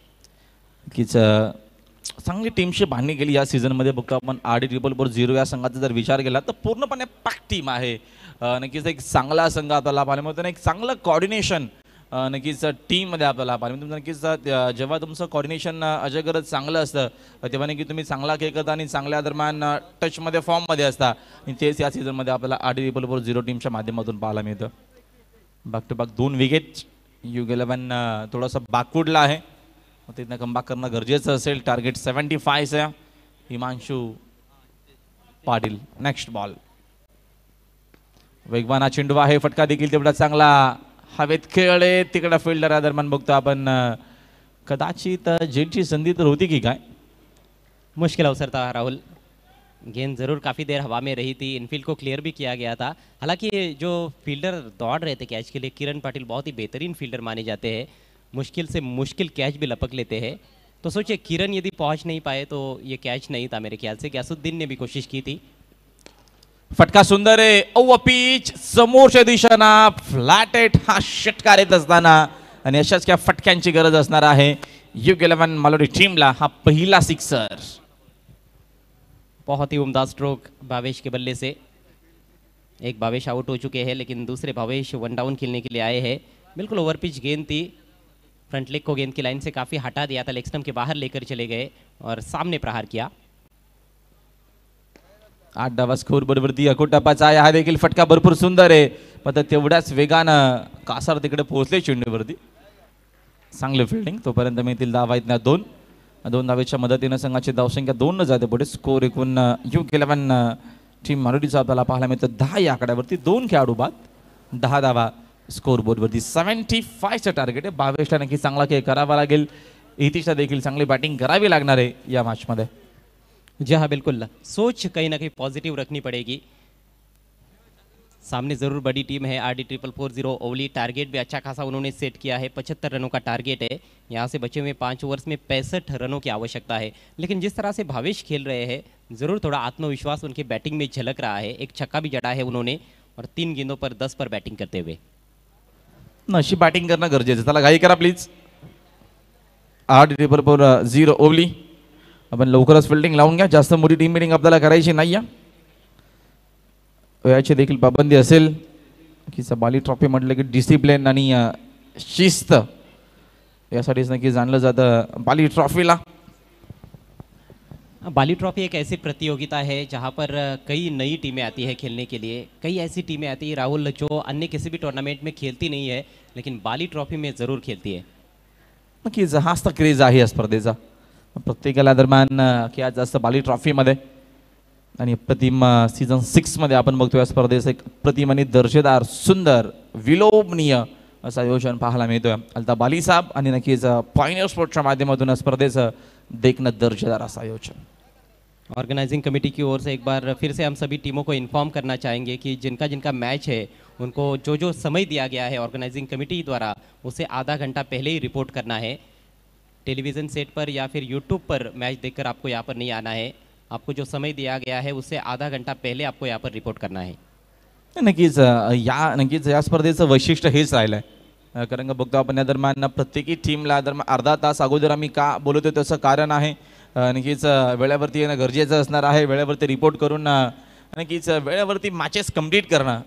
चांगली टीमशी बांधणी केली या सीझनमध्ये बघतो आपण आडी ट्रिपल फोर झिरो या संघाचा जर विचार केला तर पूर्णपणे पॅक टीम आहे नक्कीच एक चांगला संघ आपल्याला पाहायला मिळतो एक चांगलं कॉर्डिनेशन नक्कीच टीममध्ये आपल्याला पाहिलं म्हणजे तुमचं नक्कीच जेव्हा तुमचं कॉर्डिनेशन अजय गरज चांगलं असतं तेव्हा नक्की तुम्ही चांगला खेळ करता आणि चांगल्या दरम्यान टचमध्ये फॉर्ममध्ये असता आणि तेच या सीझनमध्ये आपल्याला आडी ट्रिपल फोर झिरो टीमच्या माध्यमातून पाहायला मिळतं बॅक टू बॅक दोन विकेट युग इलेवन थोडंसं बाकवूडला आहे मग तिथनं कमबॅक करणं गरजेचं असेल टार्गेट सेवन्टी फायचं हिमांशु पाटील नेक्स्ट बॉल वेगवाना चेंडू आहे फटका देखील तेवढा चांगला हवेत खेळले तिकडं फिल्डरा दरम्यान बघतो आपण कदाचित जेलची संधी तर होती की काय मुश्किल अवसर था राहुल गेंद ज़रूर काफ़ी देर हवा में रही थी इनफील्ड को क्लियर भी किया गया था हालांकि जो फील्डर दौड़ रहे थे कैच के लिए किरण पाटिल बहुत ही बेहतरीन फील्डर माने जाते हैं मुश्किल से मुश्किल कैच भी लपक लेते हैं तो सोचिए किरण यदि पहुंच नहीं पाए तो ये कैच नहीं था मेरे ख्याल से गैसुद्दीन ने भी कोशिश की थी फटका सुंदर है दिशा पीच समोरच्या हा षटकार अशाच क्या फटक्यांची गरज है युग इलेव्हन मालोरी टीमला हा सिक्सर बहुत ही उमदा स्ट्रोक भावेश के बल्ले से एक भावेश आउट हो चुके हैं लेकिन दूसरे भावेश वन डाउन खेलने के लिए आए हैं बिल्कुल ओवर पिच गेंद थी फ्रंट लेग को गेंद की लाइन से काफ़ी हटा दिया था लेग स्टंप के बाहर लेकर चले गए और सामने प्रहार किया आठ डावा स्कोर दिया अकोट टपाचा आहे हा देखील फटका भरपूर सुंदर आहे पण तेवढ्याच वेगानं कासार तिकडे पोहोचले चेंडूवरती चांगलं फिल्डिंग तोपर्यंत मिळतील धावा इथल्या दोन दोन दावेच्या मदतीनं संघाची धावसंख्या दोन न जाते पुढे स्कोर एकूण यू इलेव्हन टीम मारुतीचा आपल्याला पाहायला मिळतं दहा या आकड्यावरती दोन खेळाडू बाद दहा धावा वरती सेवेन्टी फाइव च टार्गेट है बावेशला नक्की चांगला खेल करावा लगे इतिशला देखी चांगली बॅटिंग करावी है यह मैच मधे जी हाँ बिल्कुल सोच कहीं ना कहीं पॉजिटिव रखनी पड़ेगी सामने ज़रूर बड़ी टीम है R D triple four zero ओवली टारगेट भी अच्छा खासा उन्होंने सेट किया है पचहत्तर रनों का टारगेट है यहाँ से बचे हुए पाँच ओवर्स में पैंसठ रनों की आवश्यकता है लेकिन जिस तरह से भावेश खेल रहे हैं ज़रूर थोड़ा आत्मविश्वास उनके बैटिंग में झलक रहा है एक छक्का भी जड़ा है उन्होंने और तीन गेंदों पर दस पर बैटिंग करते हुए ना अशी बॅटिंग करणं गरजेचं त्याला घाई करा प्लीज आठ रिपर पर झिरो ओवली आपण लवकरच फिल्डिंग लावून घ्या जास्त मोठी टीम मिटिंग आपल्याला करायची नाही आहे वयाची देखील पाबंदी असेल की सबाली ट्रॉफी म्हटलं की डिसिप्लिन आणि शिस्त यासाठीच नक्की जाणलं जातं बाली ट्रॉफीला बाली ट्रॉफी एक ऐसी प्रतियोगिता है जहां पर कई नई टीमें आती है खेलने के लिए कई ऐसी टीमें आती है राहुल जो अन्य किसी भी टूर्नामेंट में खेलती नहीं है लेकिन बाली ट्रॉफी में जरूर खेलती आहे नक्की हाच तर क्रेज आहे या स्पर्धेचा प्रत्येकाला दरम्यान आज जास्त बाली ट्रॉफीमध्ये आणि प्रतिम सीजन सिक्समध्ये आपण बघतो या स्पर्धेचं एक प्रतिम दर्जेदार सुंदर विलोभनीय असं आयोजन पाहायला मिळतोय अलता बाली साहेब आणि नक्कीच पायनियर स्पोर्टच्या माध्यमातून स्पर्धेचं देखणं दर्जेदार असं आयोजन ऑर्गेनाइजिंग कमेटी की ओर से एक बार फिर से हम सभी टीमों को इन्फॉर्म करना चाहेंगे कि जिनका जिनका मैच है उनको जो जो समय दिया गया है ऑर्गेनाइजिंग कमेटी द्वारा उसे आधा घंटा पहले ही रिपोर्ट करना है टेलीविज़न सेट पर या फिर यूट्यूब पर मैच देखकर आपको यहाँ पर नहीं आना है आपको जो समय दिया गया है उससे आधा घंटा पहले आपको यहाँ पर रिपोर्ट करना है नक्कीच या नक्कीच या स्पर्धेचं वैशिष्ट्य हेच राहिलं आहे कारण का बघतो आपण या दरम्यान प्रत्येकी टीमला दरम्यान अर्धा तास अगोदर आम्ही का बोलतो त्याचं कारण आहे नक्कीच वेळेवरती येणं गरजेचं असणार आहे वेळेवरती रिपोर्ट करून नक्कीच वेळेवरती मॅचेस कम्प्लीट करणं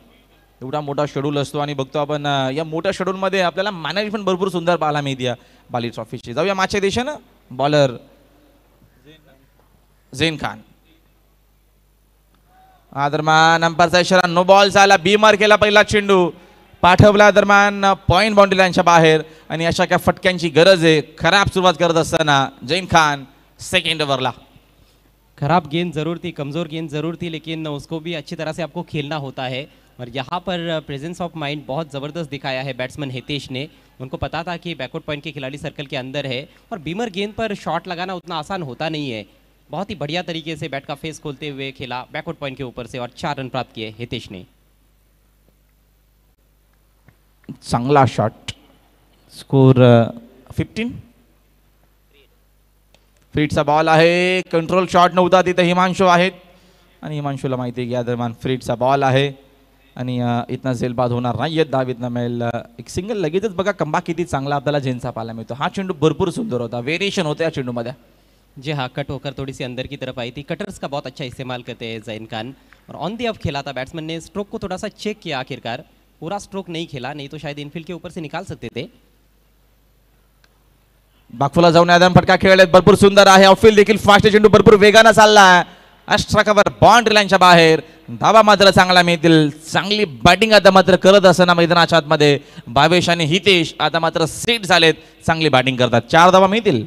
एवढा मोठा शेड्यूल असतो आणि बघतो आपण या मोठ्या शेड्यूलमध्ये आपल्याला मॅनेजमेंट भरपूर सुंदर पाहायला मिळते या बाली ट्रॉफीची जाऊया माचे देशानं बॉलर झेन खान हा दरम्यान अंपायरचा इशारा नो बॉल झाला बी मार केला पहिला चेंडू पाठवला दरम्यान पॉईंट बाउंड्री लाईनच्या बाहेर आणि अशा काय फटक्यांची गरज आहे खराब सुरुवात करत असताना जैन खान सेकेंड ओवर ला खराब गेंद जरूर थी कमज़ोर गेंद जरूर थी लेकिन उसको भी अच्छी तरह से आपको खेलना होता है और यहाँ पर प्रेजेंस ऑफ माइंड बहुत ज़बरदस्त दिखाया है बैट्समैन हितेश ने उनको पता था कि बैकवर्ड पॉइंट के खिलाड़ी सर्कल के अंदर है और बीमर गेंद पर शॉट लगाना उतना आसान होता नहीं है बहुत ही बढ़िया तरीके से बैट का फेस खोलते हुए खेला बैकवर्ड पॉइंट के ऊपर से और चार रन प्राप्त किए हितेश ने चांगला शॉट स्कोर फिफ्टीन फ्रीडचा बॉल आहे कंट्रोल शॉट नव्हता तिथे हिमांशू आहेत आणि हिमांशूला माहिती आहे की या दरम्यान फ्रीडचा बॉल आहे आणि इतना झेलबाद होणार नाही येत धाव मिळेल एक सिंगल लगेचच बघा कंबा किती चांगला आपल्याला झेंचा पाहायला मिळतो हा चेंडू भरपूर सुंदर होता वेरिएशन होतं या चेंडूमध्ये जी हा कट होकर थोडीशी अंदर की तरफ आई थी कटर्स का बहुत अच्छा इस्तेमाल करते हैं जैन खान और ऑन दी ऑफ खेला था बैट्समैन ने स्ट्रोक को थोड़ा सा चेक किया आखिरकार पूरा स्ट्रोक नहीं खेला नहीं तो शायद इनफील्ड के ऊपर से निकाल सकते थे बागफुला जाऊन आदान फटका खेळलेत भरपूर सुंदर आहे ऑफिल देखील फास्ट चेंडू भरपूर वेगानं चालला आहे कवर बाउंड्री लाईनच्या बाहेर धावा मात्र चांगला मिळतील चांगली बॅटिंग आता मात्र करत असताना मैदानाच्या आतमध्ये भावेश हितेश आता मात्र सेट झालेत चांगली बॅटिंग करतात चार धावा मिलती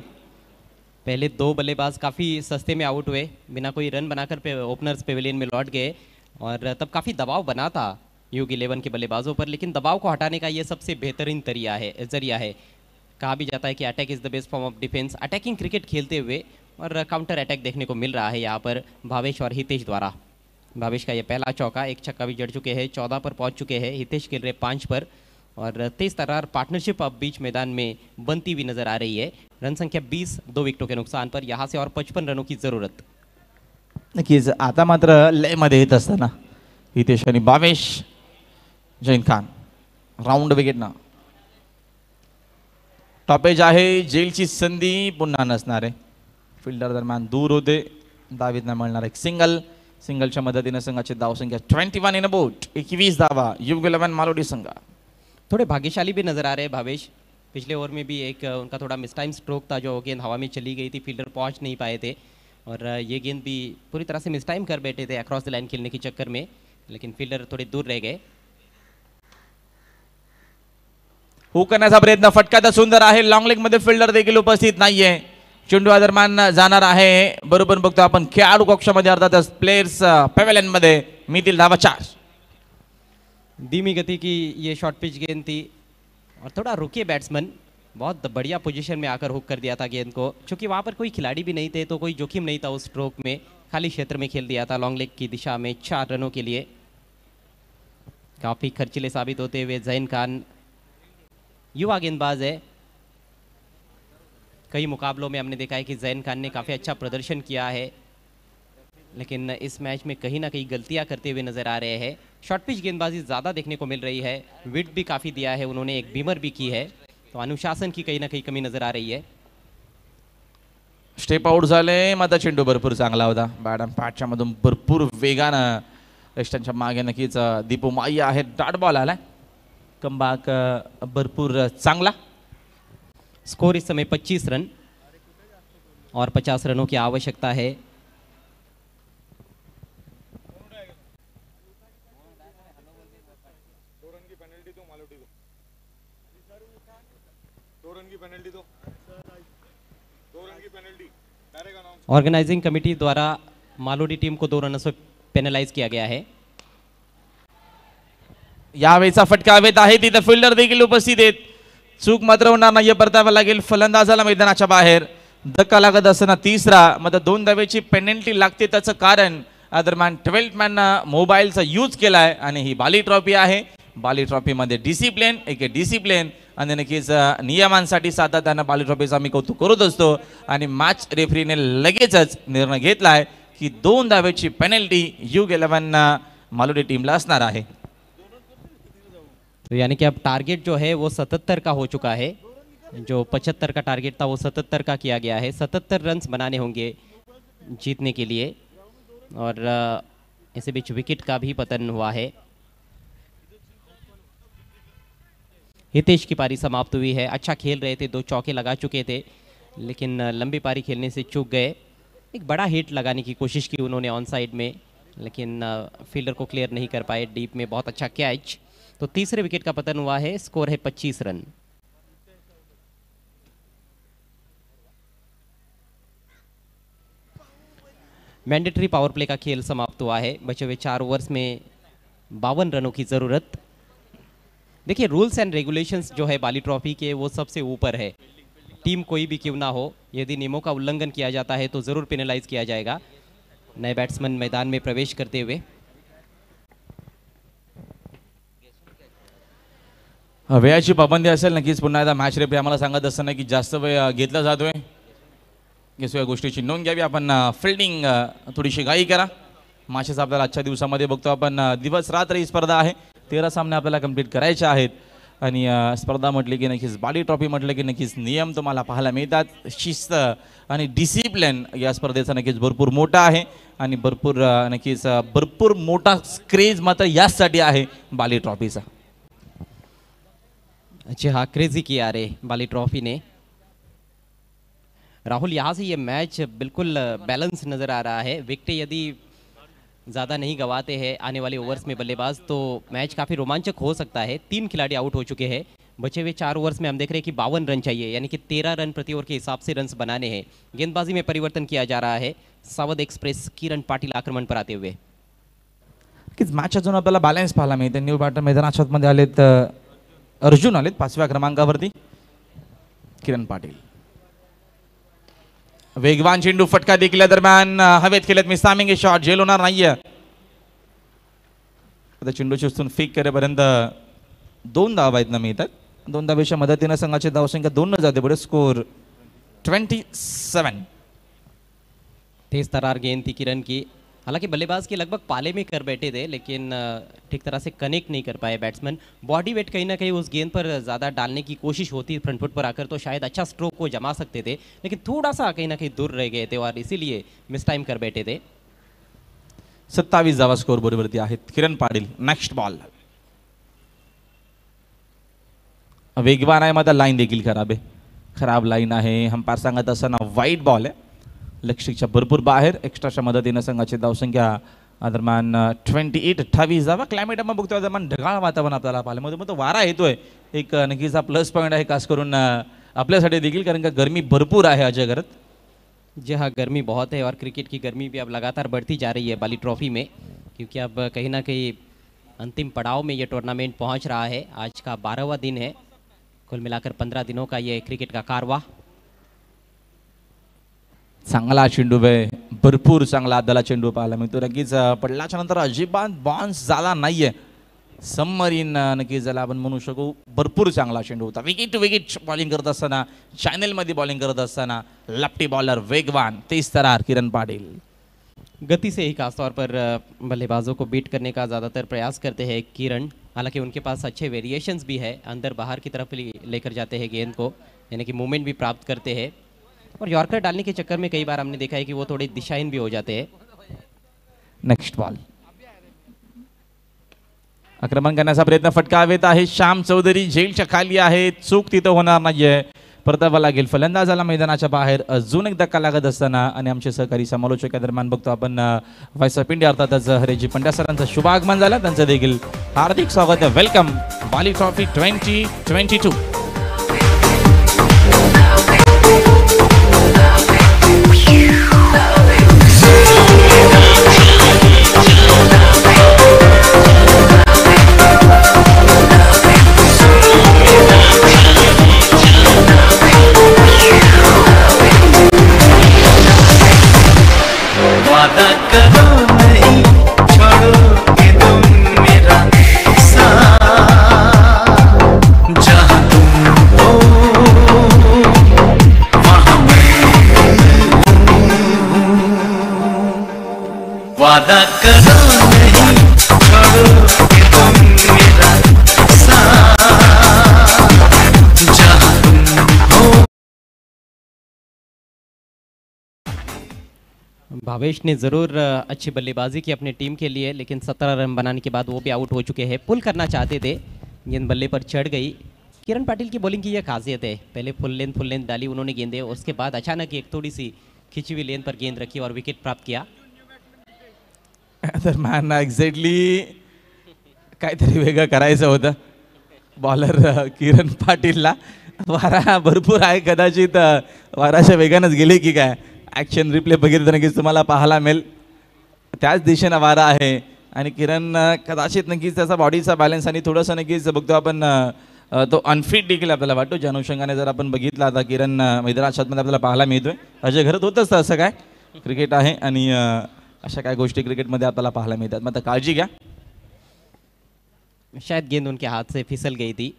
पहले दो बल्लेबाज काफ़ी सस्ते में आउट हुए बिना कोई रन बनाकर ओपनर्स पेविलियन में लौट गए और तब काफ़ी दबाव बना था युग इलेवन के बल्लेबाजों पर लेकिन दबाव को हटाने का यह सबसे बेहतरीन तरिया है जरिया है कहा भी जाता है कि attack is the best form of defence attacking cricket खेलते हुए और काउंटर अटैक देखने को मिल रहा है यहाँ पर भावेश और हितेश द्वारा भावेश का ये पहला चौका एक छक्का भी जड़ चुके हैं चौदह पर पहुंच चुके हैं हितेश खेल रहे पाँच पर और तेज तरार पार्टनरशिप अब बीच मैदान में बनती हुई नजर आ रही है रन संख्या बीस दो विकेटों के नुकसान पर यहाँ से और पचपन रनों की जरूरत नक्कीच आता मात्र लय मध्य हितेश आणि भावेश जैन खान राउंड विकेट ना टॉपेज आहे जेलची संधी पुन्हा नसणार आहे फिल्डर दरम्यान दूर होते दावीतना मिळणार एक सिंगल सिंगलच्या मदतीनं संघाची धावसंख्या ट्वेंटी वन इन अ बोट धावा युग इलेवन मालोडी संघा थोड़े भाग्यशाली भी नजर आ रहे हैं भावेश पिछले ओवर में भी एक उनका थोड़ा मिसटाइम स्ट्रोक था जो गेंद हवा में चली गई थी फील्डर पहुंच नहीं पाए थे और ये गेंद भी पूरी तरह से मिसटाइम कर बैठे थे अक्रॉस द लाइन खेलने के चक्कर में लेकिन फील्डर थोड़े दूर रह गए हू करण्याचा प्रयत्न फटका तो सुंदर है लॉन्ग लेग मे फिल्डर देखील उपस्थित नहीं है नाहीये चेंडू दरम्यान जाणार आहे बरोबर बघतो आपण कक्षा मे अर्थात प्लेयर्स पेवेलन मध्य uh, मिथिल धावा चार धीमी गति की ये शॉर्ट पिच गेंद थी और थोड़ा रुके बैट्समैन बहुत बढ़िया पोजीशन में आकर हुक कर दिया था गेंद को क्योंकि वहाँ पर कोई खिलाड़ी भी नहीं थे तो कोई जोखिम नहीं था उस स्ट्रोक में खाली क्षेत्र में खेल दिया था लॉन्ग लेग की दिशा में चार रनों के लिए काफ़ी खर्चीले साबित होते हुए जैन खान युवा गेंदबाज है कई मुकाबलों में हमने देखा है कि जैन खान ने काफ़ी अच्छा प्रदर्शन किया है लेकिन इस मैच में कहीं ना कहीं गलतियां करते हुए नजर आ रहे हैं शॉर्ट पिच गेंदबाजी ज़्यादा देखने को मिल रही है विट भी काफ़ी दिया है उन्होंने एक बीमर भी की है तो अनुशासन की कहीं ना कहीं कमी नजर आ रही है स्टेप आउट झाले चेंडू भरपूर चांगला होता मॅडम पाठच्यामधून भरपूर वेगानं मागे दीपू माई है डाट बॉल आलाय कमबाग भरपूर चांगला स्कोर इस समय 25 रन और 50 रनों की आवश्यकता है ऑर्गेनाइजिंग कमेटी द्वारा मालोडी टीम को दो रनों से पेनलाइज किया गया है यावेळेचा फटका हवेत आहे तिथं फिल्डर देखील उपस्थित आहेत चूक मात्र होणार नाही परतावा लागेल फलंदाजाला मैदानाच्या बाहेर धक्का लागत असताना तिसरा मात्र दोन धावेची पेनल्टी लागते त्याचं कारण दरम्यान ट्वेल्थ मॅननं मोबाईलचा यूज केला आहे आणि ही बाली ट्रॉफी आहे बाली ट्रॉफीमध्ये डिसिप्लिन एक डिसिप्लिन आणि नक्कीच नियमांसाठी सातत्यानं बाली ट्रॉफीचा आम्ही कौतुक करत असतो आणि मॅच रेफरीने लगेचच निर्णय घेतला आहे की दोन दाव्याची पेनल्टी यू ना मालुडी टीमला असणार आहे तो यानी कि अब टारगेट जो है वो सतहत्तर का हो चुका है जो पचहत्तर का टारगेट था वो सतहत्तर का किया गया है सतहत्तर रन्स बनाने होंगे जीतने के लिए और इसी बीच विकेट का भी पतन हुआ है हितेश की पारी समाप्त हुई है अच्छा खेल रहे थे दो चौके लगा चुके थे लेकिन लंबी पारी खेलने से चूक गए एक बड़ा हिट लगाने की कोशिश की उन्होंने ऑन साइड में लेकिन फील्डर को क्लियर नहीं कर पाए डीप में बहुत अच्छा कैच तो तीसरे विकेट का पतन हुआ है स्कोर है पच्चीस रन मैंडेटरी पावर प्ले का खेल समाप्त हुआ है बचे हुए चार ओवर्स में बावन रनों की ज़रूरत देखिए रूल्स एंड रेगुलेशंस जो है बाली ट्रॉफी के वो सबसे ऊपर है टीम कोई भी क्यों ना हो यदि नियमों का उल्लंघन किया जाता है तो ज़रूर पेनलाइज किया जाएगा नए बैट्समैन मैदान में प्रवेश करते हुए वेळाची पाबंदी असेल नक्कीच पुन्हा एकदा मॅच रेफरी आम्हाला सांगत असताना की जास्त वेळ घेतला जातोय या गोष्टीची नोंद घ्यावी आपण फिल्डिंग थोडीशी गाई करा माशेच आपल्याला आजच्या दिवसामध्ये बघतो आपण दिवस रात्र ही स्पर्धा आहे तेरा सामने आपल्याला कंप्लीट करायचे आहेत आणि स्पर्धा म्हटली की नक्कीच बाली ट्रॉफी म्हटलं की नक्कीच नियम तुम्हाला पाहायला मिळतात शिस्त आणि डिसिप्लिन या स्पर्धेचा नक्कीच भरपूर मोठा आहे आणि भरपूर नक्कीच भरपूर मोठा क्रेज मात्र याचसाठी आहे बाली ट्रॉफीचा जी हाँ क्रेजी किया रे वाली ट्रॉफी ने राहुल यहाँ से ये मैच बिल्कुल बैलेंस नज़र आ रहा है विकटे यदि ज़्यादा नहीं गवाते हैं आने वाले ओवर्स में बल्लेबाज तो मैच काफ़ी रोमांचक हो सकता है तीन खिलाड़ी आउट हो चुके हैं बचे हुए चार ओवर्स में हम देख रहे हैं कि बावन रन चाहिए यानी कि तेरह रन प्रति ओवर के हिसाब से रन बनाने हैं गेंदबाजी में परिवर्तन किया जा रहा है सावध एक्सप्रेस किरण पाटिल आक्रमण पर आते हुए नक्कीच मॅच अजून आपल्याला बॅलन्स पाहायला मिळते न्यू बॅटर मे आ अर्जुन आलेत पाचव्या क्रमांकावरती किरण पाटील वेगवान चेंडू फटका देखील दरम्यान हवेत केलेत मी सामिंग शॉट जेल होणार नाहीये आता चेंडू चिस्तून फेक करेपर्यंत दोन धाव आहेत ना मिळतात दोन धावेच्या मदतीनं संघाची धावसंख्या दोन न जाते पुढे स्कोर ट्वेंटी सेवन तेच तरार गेन ती किरण की हालांकि बल्लेबाज के लगभग पाले में कर बैठे थे लेकिन ठीक तरह से कनेक्ट नहीं कर पाए बैट्समैन बॉडी वेट कहीं ना कहीं उस गेंद पर ज़्यादा डालने की कोशिश होती फ्रंट फुट पर आकर तो शायद अच्छा स्ट्रोक को जमा सकते थे लेकिन थोड़ा सा कहीं ना कहीं दूर रह गए थे और इसीलिए मिस टाइम कर बैठे थे सत्तावीस जावा स्कोर दिया है किरण पाटिल नेक्स्ट बॉल वेगवान है मतलब लाइन देखी खराब है खराब लाइन है हम सांगत संगत वाइट बॉल है लक्षिकच्या भरपूर बाहेर एक्स्ट्राच्या मदतीनं संघाची धावसंख्या दरम्यान ट्वेंटी एट अठ्ठावीस जावा क्लायमेट आपण बघतोय दरम्यान ढगाळ वातावरण आपल्याला पाहिलं मग तो वारा येतोय एक नक्कीच प्लस पॉईंट आहे खास करून आपल्यासाठी देखील कारण का गर्मी भरपूर आहे अजय करत जी हा गर्मी बहुत है और क्रिकेट की गर्मी भी अब लगातार बढ़ती जा रही है बाली ट्रॉफी में क्योंकि अब कहीं ना कहीं अंतिम पड़ाव में ये टूर्नामेंट पहुंच रहा है आज का बारहवा दिन है कुल मिलाकर पंधरा दिनों का ये क्रिकेट का कारवा चांगला चेंडू बे भरपूर चांगला दला चेंडू पाहायला मिळतो नक्कीच पडल्याच्या नंतर अजिबात बॉन्स झाला नाही आहे सममरीन नक्कीच झाला आपण म्हणू शकू भरपूर चांगला चेंडू होता विकेट विकेट बॉलिंग करत असताना चॅनेलमध्ये बॉलिंग करत असताना लपटी बॉलर वेगवान तेच तरार किरण पाटील गति से ही खासतौर पर बल्लेबाजों को बीट करने का ज़्यादातर प्रयास करते हैं किरण हालांकि उनके पास अच्छे वेरिएशंस भी है अंदर बाहर की तरफ लेकर जाते हैं गेंद को यानी कि मूवमेंट भी प्राप्त करते हैं और यॉर्कर डालने के चक्कर में कई बार हमने देखा है कि वो थोड़े दिशाहीन भी हो जाते हैं नेक्स्ट बॉल आक्रमण करण्याचा प्रयत्न फटकावेत आहे श्याम चौधरी झेलच्या खाली आहे चूक तिथं होणार नाहीये परतावा लागेल फलंदाजाला मैदानाच्या बाहेर अजून एक धक्का लागत असताना आणि आमचे सहकारी समालोचका दरम्यान बघतो आपण व्हाईस ऑफ इंडिया अर्थातच हरेजी पंड्या सरांचं शुभागमन झालं त्यांचं देखील हार्दिक स्वागत welcome Bali trophy twenty twenty two वादा करो नहीं करो कि तुम मेरा भावेश ने ज़रूर अच्छी बल्लेबाजी की अपनी टीम के लिए लेकिन सत्रह रन बनाने के बाद वो भी आउट हो चुके हैं पुल करना चाहते थे गेंद बल्ले पर चढ़ गई किरण पाटिल की बॉलिंग की यह खासियत है पहले फुल लेंथ फुल लेंथ डाली उन्होंने गेंदे उसके बाद अचानक एक थोड़ी सी खिंची हुई लेंथ पर गेंद रखी और विकेट प्राप्त किया तर मला एक्झॅक्टली काहीतरी वेगळं करायचं होतं बॉलर किरण पाटीलला वारा भरपूर आहे कदाचित वाराच्या वेगानंच गेले की काय ॲक्शन रिप्ले बघितलं तर नक्कीच तुम्हाला पाहायला मिळेल त्याच दिशेनं वारा आहे आणि किरण कदाचित नक्कीच त्याचा बॉडीचा बॅलन्स आणि थोडंसं नक्कीच बघतो आपण तो अनफिट देखील आपल्याला वाटतो ज्या अनुषंगाने जर आपण बघितला आता किरण मैदानाच्यामध्ये आपल्याला पाहायला मिळतोय अजय घरात होतंच असं काय क्रिकेट आहे आणि अशा क्या गोष्टी क्रिकेट मे पाहायला पहाय मग आता काळजी शायद गेंद उनके हाथ से फिसल गई थी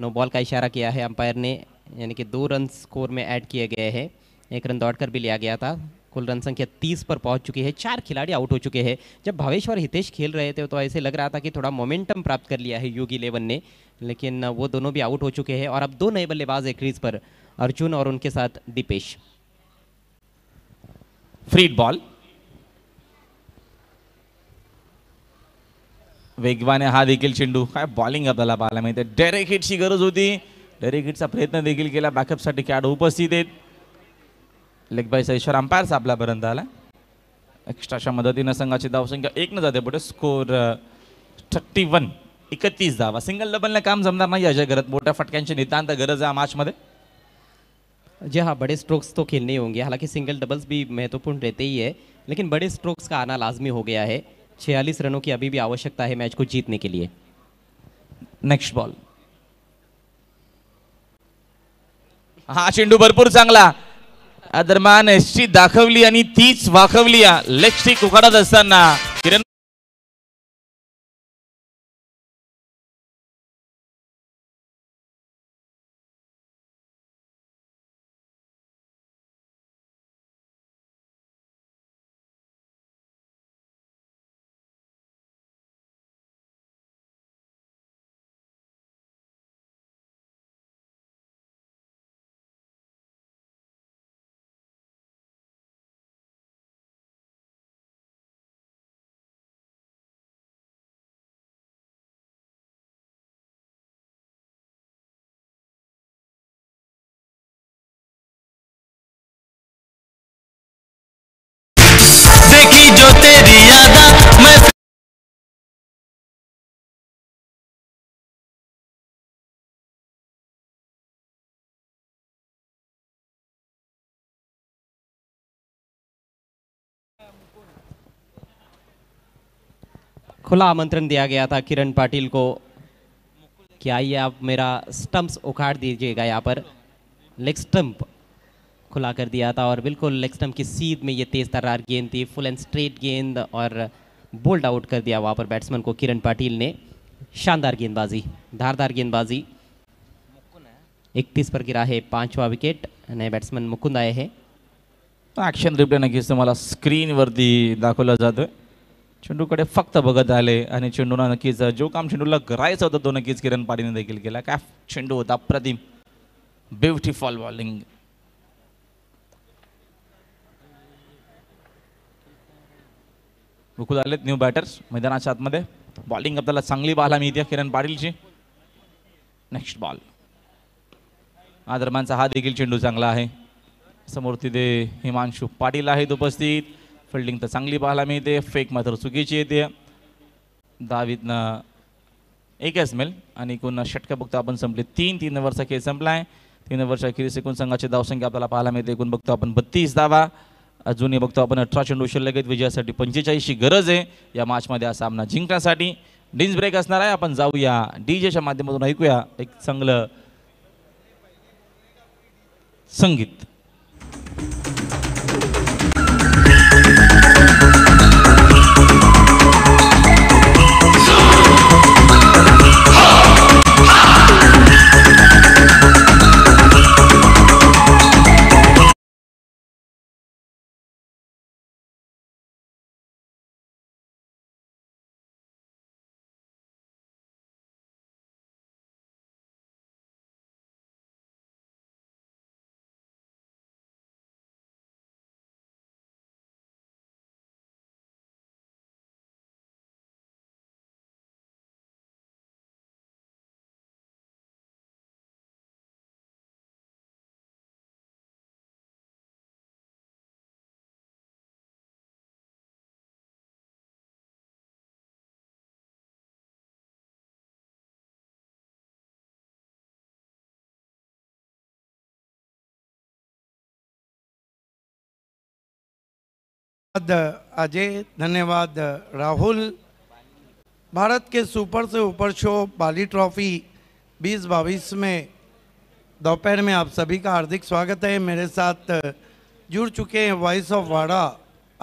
नो बॉल का इशारा किया है अंपायर ने यानी कि दो रन स्कोर में ऐड किए गए हैं एक रन दौड़कर भी लिया गया था कुल रन संख्या तीस पर पहुंच चुकी है चार खिलाड़ी आउट हो चुके हैं जब भावेश और हितेश खेल रहे थे तो ऐसे लग रहा था कि थोड़ा मोमेंटम प्राप्त कर लिया है योगी इलेवन ने लेकिन वो दोनों भी आउट हो चुके हैं और अब दो नए बल्लेबाज है क्रीज पर अर्जुन और उनके साथ दीपेश फ्रीड बॉल वेगवाने हा देखील चेंडू काय बॉलिंग आपल्याला पाहायला मिळते डेरेक हिटची गरज होती डेरेक हिटचा प्रयत्न देखील केला बॅकअपसाठी खेळाडू उपस्थित आहेत लेगबाईचा ईश्वर अंपायर्स आपल्यापर्यंत आला एक्स्ट्राच्या मदतीनं संघाची धावसंख्या एक न जाते पुढे स्कोर थर्टी वन एकतीस धावा सिंगल डबलने काम जमणार नाही अजय गरज मोठ्या फटक्यांची नितांत गरज आहे मॅचमध्ये जे हा बड़े स्ट्रोक्स तो नाही होंगे हालांकि सिंगल डबल्स भी महत्वपूर्ण रहते ही है लेकिन बड़े स्ट्रोक्स का आना लाजमी हो गया है छियालीस रनों की अभी भी आवश्यकता है मैच को जीतने के लिए नेक्स्ट बॉल हा चेंडू भरपूर चांगला दरम्यान एसटी दाखवली आणि तीच वाखवली लेग स्टिक उघडत असताना किरण खुला आमंत्रण दिया गया था किरण पाटिल को कि आइए आप मेरा स्टम्प्स उखाड़ दीजिएगा यहाँ पर लेग स्टम्प खुला कर दिया था और बिल्कुल लेग स्टम्प की सीध में ये तेज़ तरार गेंद थी फुल एंड स्ट्रेट गेंद और बोल्ड आउट कर दिया वहाँ पर बैट्समैन को किरण पाटिल ने शानदार गेंदबाजी धारदार गेंदबाजी इकतीस पर गिरा है पांचवा विकेट नए बैट्समैन मुकुंद एक्शन रिप्ले नक्की रिप्लेन स्क्रीन वरती दाखला दाखवलं है चेंडूकडे फक्त बघत आले आणि चेंडूला नक्कीच जो काम चेंडूला करायचं होतं तो नक्कीच किरण पाटीने देखील केला काय चेंडू होता अप्रतिम ब्युटिफॉल बॉलिंग बुकुल आलेत न्यू बॅटर्स मैदानाच्या आतमध्ये बॉलिंग आपल्याला चांगली बॉल आम्ही किरण पाटीलची नेक्स्ट बॉल हा दरम्यानचा हा देखील चेंडू चांगला आहे समोर तिथे हिमांशु पाटील आहेत उपस्थित फिल्डिंग तर चांगली पाहायला मिळते फेक मात्र चुकीची येते दहावीतनं एकच मेल आणि एकूण षटकं बघतो आपण संपले तीन तीन वर्षा खेळ संपला आहे तीन नंबरच्या खेळ एकूण संघाची धावसंख्या आपल्याला पाहायला मिळते एकूण बघतो आपण बत्तीस धावा अजूनही बघतो आपण अठरा चेंडू शिल्लक विजयासाठी पंचेचाळीसची गरज आहे या मॅचमध्ये हा सामना जिंकण्यासाठी डिन्स ब्रेक असणार आहे आपण जाऊया डी जेच्या माध्यमातून ऐकूया एक चांगलं संगीत अजय धन्यवाद राहुल भारत के सुपर से ऊपर शो बाली ट्रॉफी बीस बाईस में दोपहर में आप सभी का हार्दिक स्वागत है मेरे साथ जुड़ चुके हैं वॉइस ऑफ वाड़ा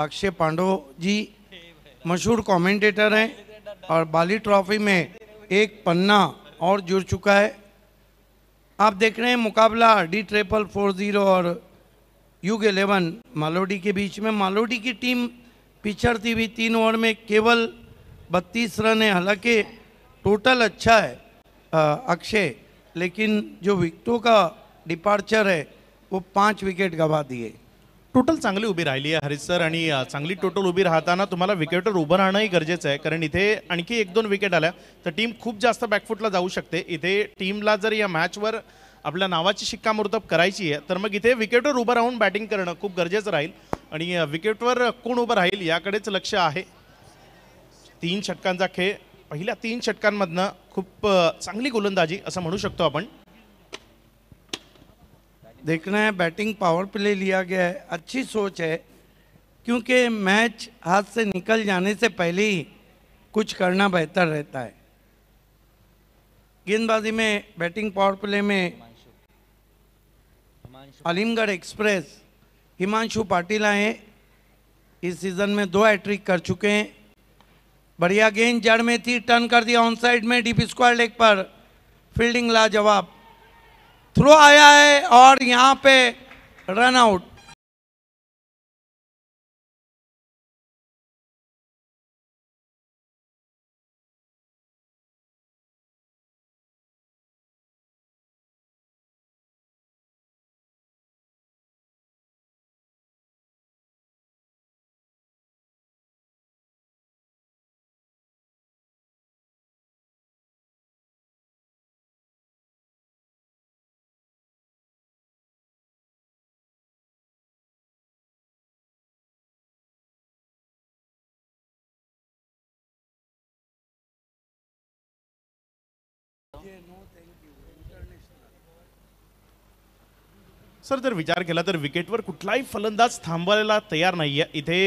अक्षय पांडो जी मशहूर कमेंटेटर हैं और बाली ट्रॉफी में एक पन्ना और जुड़ चुका है आप देख रहे हैं मुकाबला डी ट्रिपल फोर ज़ीरो और युग इलेवन मालोडी के बीच में मालोडी की टीम पिछड़ती हुई तीन ओवर में केवल बत्तीस रन है हालांकि टोटल अच्छा है अक्षय लेकिन जो विकटों का डिपार्चर है वो पाच विकेट गवा दिए टोटल चांगली उभी राहिली आहे हरीश सर आणि चांगली टोटल उभी राहताना तुम्हाला विकेटवर उभं राहणंही गरजेचं आहे कारण इथे आणखी एक दोन विकेट आल्या तर टीम खूप जास्त बॅकफुटला जाऊ शकते इथे टीमला जर या मॅचवर आपल्या नावाची शिक्कामोर्तब करायची आहे तर मग इथे विकेटवर उभं राहून बॅटिंग करणं खूप गरजेचं राहील आणि विकेटवर कोण उभं राहील याकडेच लक्ष आहे तीन षटकांचा खेळ पहिल्या तीन षटकांमधनं खूप चांगली गोलंदाजी असं म्हणू शकतो आपण देखना बॅटिंग पॉवर प्ले लिया गया है अच्छी सोच है क्योंकि मैच हाथ से निकल जाने से पहले ही कुछ करना बेहतर रहता है गेंदबाजी में बैटिंग पावर प्ले में अलीमगढ़ एक्सप्रेस हिमांशु पाटिल आए इस सीज़न में दो हैट्रिक कर चुके हैं बढ़िया गेंद जड़ में थी टर्न कर दिया ऑन साइड में डीप स्क्वायर लेग पर फील्डिंग लाजवाब थ्रो आया है और यहाँ पे रन आउट सर जर विचार केला तर विकेटवर कुठलाही फलंदाज थांबायला तयार नाही आहे इथे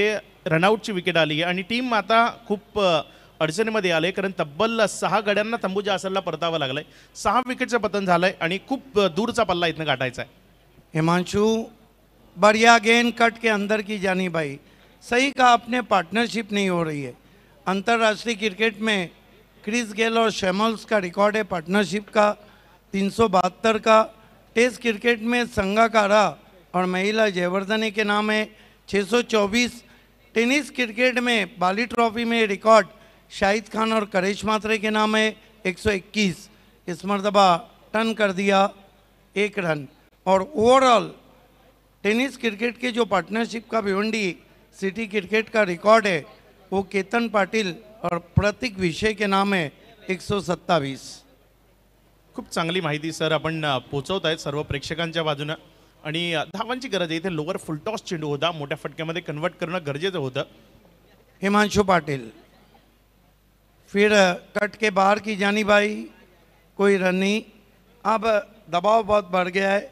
रनआउटची विकेट आली आहे आणि टीम आता खूप अडचणीमध्ये आले कारण तब्बल सहा गड्यांना तंबूजा असलला परतावं लागलं आहे सहा विकेटचं पतन झालं आहे आणि खूप दूरचा पल्ला इथनं गाठायचा आहे हिमांशू बढ़िया गेन कट के अंदर की जानी भाई सही का आपने पार्टनरशिप नहीं हो रही है आंतरराष्ट्रीय क्रिकेट में क्रिस गेल और शेमल्स का रिकॉर्ड आहे पार्टनरशिप का तीन का टेस्ट क्रिकेट में संगाकारा और महिला जयवर्धने के नाम है 624 टेनिस क्रिकेट में बाली ट्रॉफी में रिकॉर्ड शाहिद खान और करेश मात्रे के नाम है 121 इस मरतबा टन कर दिया एक रन और ओवरऑल टेनिस क्रिकेट के जो पार्टनरशिप का भिवंडी सिटी क्रिकेट का रिकॉर्ड है वो केतन पाटिल और प्रतीक विषय के नाम है एक सौ खूप चांगली माहिती सर आपण पोचवत आहेत सर्व प्रेक्षकांच्या बाजूनं आणि धावांची गरज आहे इथे लोअर फुलटॉस चेंडू होता मोठ्या फटक्यामध्ये कन्वर्ट करणं गरजेचं होतं हिमांशु पाटील फिर कट के बाहर की जानी भाई कोई रन नहीं अब दबाव बहुत बढ़ गया है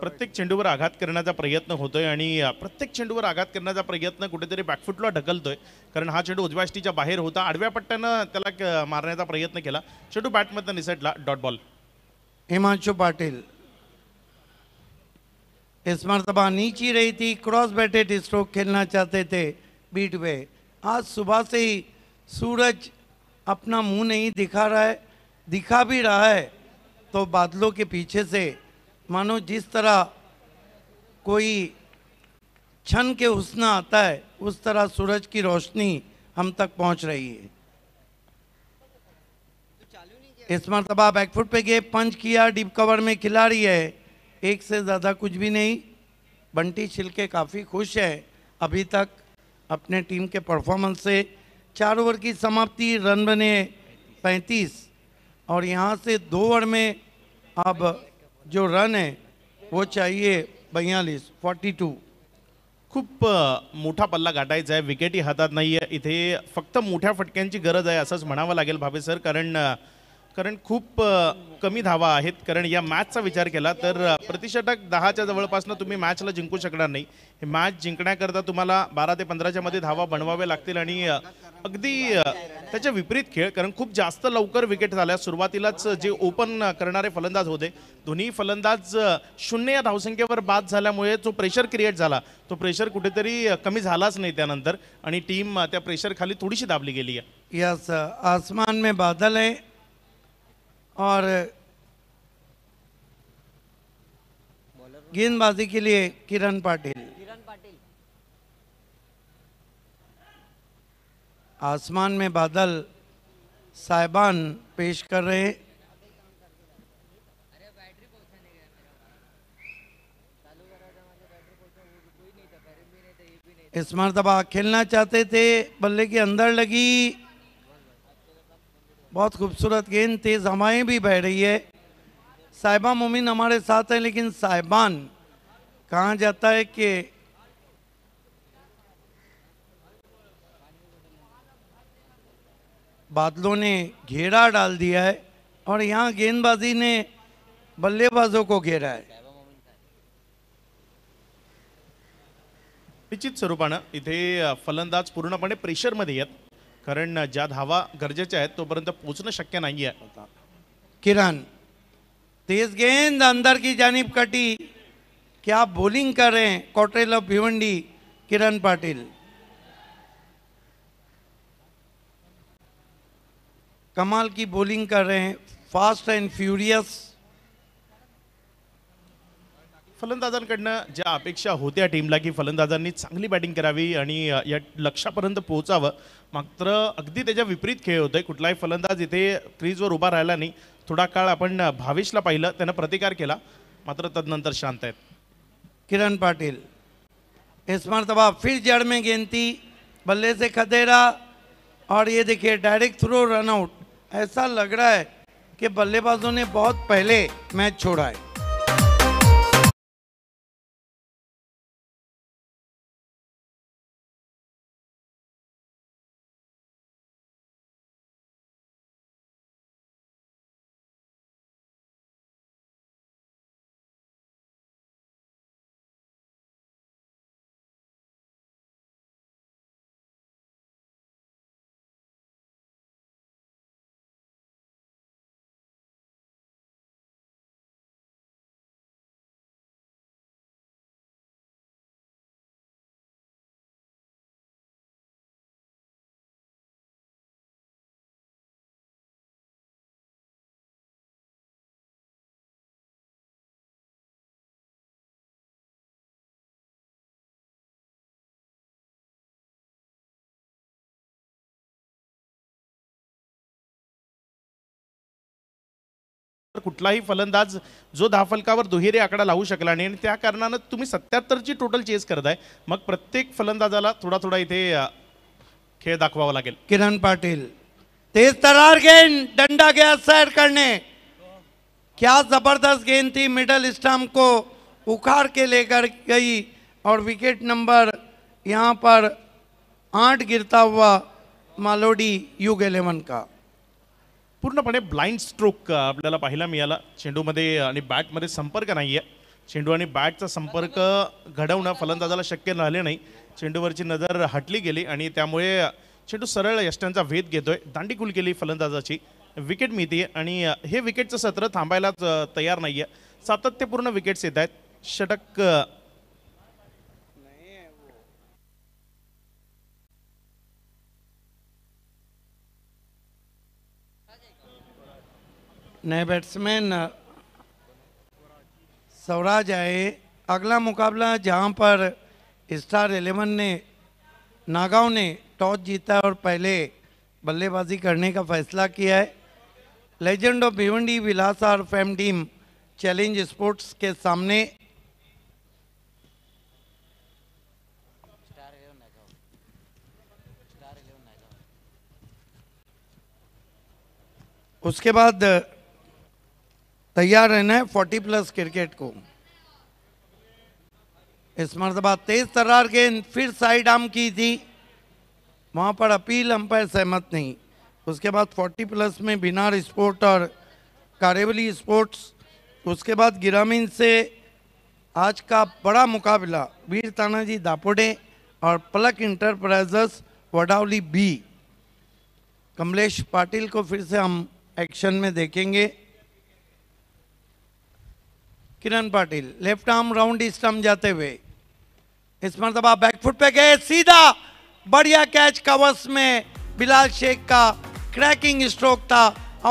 प्रत्येक चेंडूवर आघात करण्याचा प्रयत्न होतोय आणि प्रत्येक चेंडूवर आघात करण्याचा प्रयत्न कुठेतरी बॅकफुटला ढकलतोय कारण हा चेंडू उद्वाष्टीच्या बाहेर होता आडव्या पट्ट्यानं त्याला मारण्याचा प्रयत्न केला चेंडू बॅटमधनं निसटला डॉट बॉल हिमांशु पाटील इस मरतबा नीची रही थी क्रॉस बॅटेड स्ट्रोक खेलना चाहते थे बीट वे आज सुबह से ही सूरज अपना मुंह नहीं दिखा रहा है दिखा भी रहा है तो बादलों के पीछे से मानो जिस तरह कोई छन के हुस्न आता है उस तरह सूरज की रोशनी हम तक पहुंच रही है इस मरतबा बैकफुट पे गए पंच किया डीप कवर में खिलाड़ी है एक से ज़्यादा कुछ भी नहीं बंटी छिलके काफ़ी खुश है अभी तक अपने टीम के परफॉर्मेंस से चार ओवर की समाप्ति रन बने पैंतीस और यहाँ से दो ओवर में अब जो रन है वो चाहिए बयालीस फॉर्टी टू खूप मोठा पल्ला गाठायचा आहे विकेटही हातात नाही आहे इथे फक्त मोठ्या फटक्यांची गरज आहे असंच म्हणावं लागेल भावे सर कारण कारण खूप कमी धावा आहेत कारण या मॅचचा विचार केला तर प्रतिषटक दहाच्या जवळपासनं तुम्ही मॅचला जिंकू शकणार नाही हे मॅच जिंकण्याकरता तुम्हाला बारा ते पंधराच्या मध्ये धावा बनवावे लागतील आणि अगदी त्याच्या विपरीत खेळ कारण खूप जास्त लवकर विकेट झाल्या सुरुवातीलाच जे ओपन करणारे फलंदाज होते दोन्ही फलंदाज शून्य या धावसंख्येवर बाद झाल्यामुळे जो प्रेशर क्रिएट झाला तो प्रेशर कुठेतरी कमी झालाच नाही त्यानंतर आणि टीम त्या प्रेशरखाली थोडीशी दाबली गेली आहे यस आसमान में बादल आहे और गेंदबाजी के लिए किरण पाटिल किरण पाटिल आसमान में बादल साहिबान पेश कर रहे हैं इस मरतबा खेलना चाहते थे बल्ले के अंदर लगी बहुत खूबसूरत गेंद तेज़ हवाएं भी बह रही है साहिबा मुमिन हमारे साथ हैं लेकिन साहिबान कहा जाता है कि बादलों ने घेरा डाल दिया है और यहाँ गेंदबाजी ने बल्लेबाजों को घेरा है निश्चित स्वरूपान इधे फलंदाज पूर्णपणे प्रेशरमध्ये येत कारण ज्या धावा गरजेच्या आहेत तोपर्यंत पोचणं शक्य नाही आहे किरण तेज गेंद अंदर की जानी कटी क्या बॉलिंग कर रहे हैं कॉटरेल ऑफ भिवंडी किरण पाटिल कमाल की बॉलिंग कर रहे हैं फास्ट एंड फ्यूरियस फलंदाजांकडनं ज्या अपेक्षा होत्या टीमला की फलंदाजांनी चांगली बॅटिंग करावी आणि या लक्षापर्यंत पोहोचावं मात्र अगदी त्याच्या विपरीत खेळ होतोय कुठलाही फलंदाज इथे क्रीजवर उभा राहिला नाही थोडा काळ आपण भावेशला पाहिलं त्यानं प्रतिकार केला मात्र तदनंतर शांत आहेत किरण पाटील इस फिर जड़ में गेंती बल्ले से खदेड़ा और ये देखिए डायरेक्ट थ्रो रन आउट ऐसा लग रहा है कि बल्लेबाजों ने बहुत पहले मैच छोड़ा है कुठलाही फलंदाज जो फलकावर दुहेरी आकडा लावू शकला नाही आणि त्या कारणानं तुम्ही सत्याहत्तरची टोटल चेस करताय मग प्रत्येक फलंदाजाला थोडा थोडा इथे खेळ दाखवावा लागेल किरण पाटील तेज तरार गेंद डंडा गया साइड करणे क्या जबरदस्त गेंद थी मिडल स्टम्प को उखाड़ के लेकर गई और विकेट नंबर यहां पर आठ गिरता हुआ मालोडी युग एलेवन का पूर्णपणे ब्लाइंड स्ट्रोक आपल्याला पाहायला मिळाला चेंडूमध्ये आणि बॅटमध्ये संपर्क नाही आहे चेंडू आणि बॅटचा संपर्क घडवणं फलंदाजाला शक्य राहिले नाही चेंडूवरची नजर हटली गेली आणि त्यामुळे चेंडू सरळ यष्ट्यांचा वेध घेतोय दांडीकुल केली फलंदाजाची विकेट मिळते आणि हे विकेटचं सत्र थांबायलाच तयार नाही आहे सातत्यपूर्ण विकेट्स येत आहेत षटक नए बैट्समैन स्वराज आए अगला मुकाबला जहां पर स्टार एलेवन ने नागांव ने टॉस जीता और पहले बल्लेबाजी करने का फैसला किया है लेजेंड ऑफ भिवंडी विलास आर फैम टीम चैलेंज स्पोर्ट्स के सामने उसके बाद तैयार रहना है फोर्टी प्लस क्रिकेट को इस मरतबा तेज तरार गेंद फिर साइड आर्म की थी वहाँ पर अपील अंपायर सहमत नहीं उसके बाद 40 प्लस में बिनार स्पोर्ट और कारेवली स्पोर्ट्स उसके बाद ग्रामीण से आज का बड़ा मुकाबला वीर तानाजी दापोडे और पलक इंटरप्राइजर्स वडावली बी कमलेश पाटिल को फिर से हम एक्शन में देखेंगे Kiran Patil left arm round stump जाते हुए इस मरतबा बैकफुट पे गए सीधा बढ़िया कैच कवर्स में बिलाल शेख का क्रैकिंग स्ट्रोक था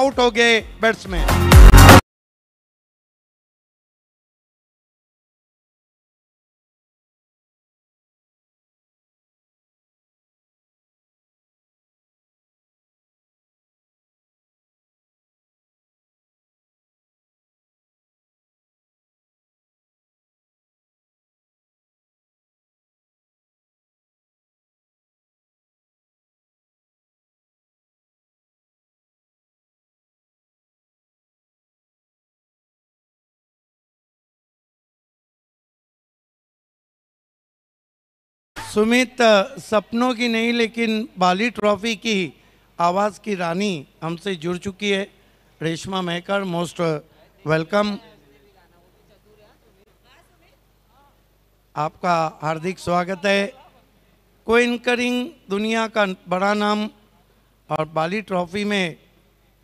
आउट हो गए बैट्समैन सुमित सपनों की नहीं लेकिन बाली ट्रॉफी की आवाज़ की रानी हमसे जुड़ चुकी है रेशमा मेहकर मोस्ट वेलकम आपका हार्दिक स्वागत है को इनकरिंग दुनिया का बड़ा नाम और बाली ट्रॉफी में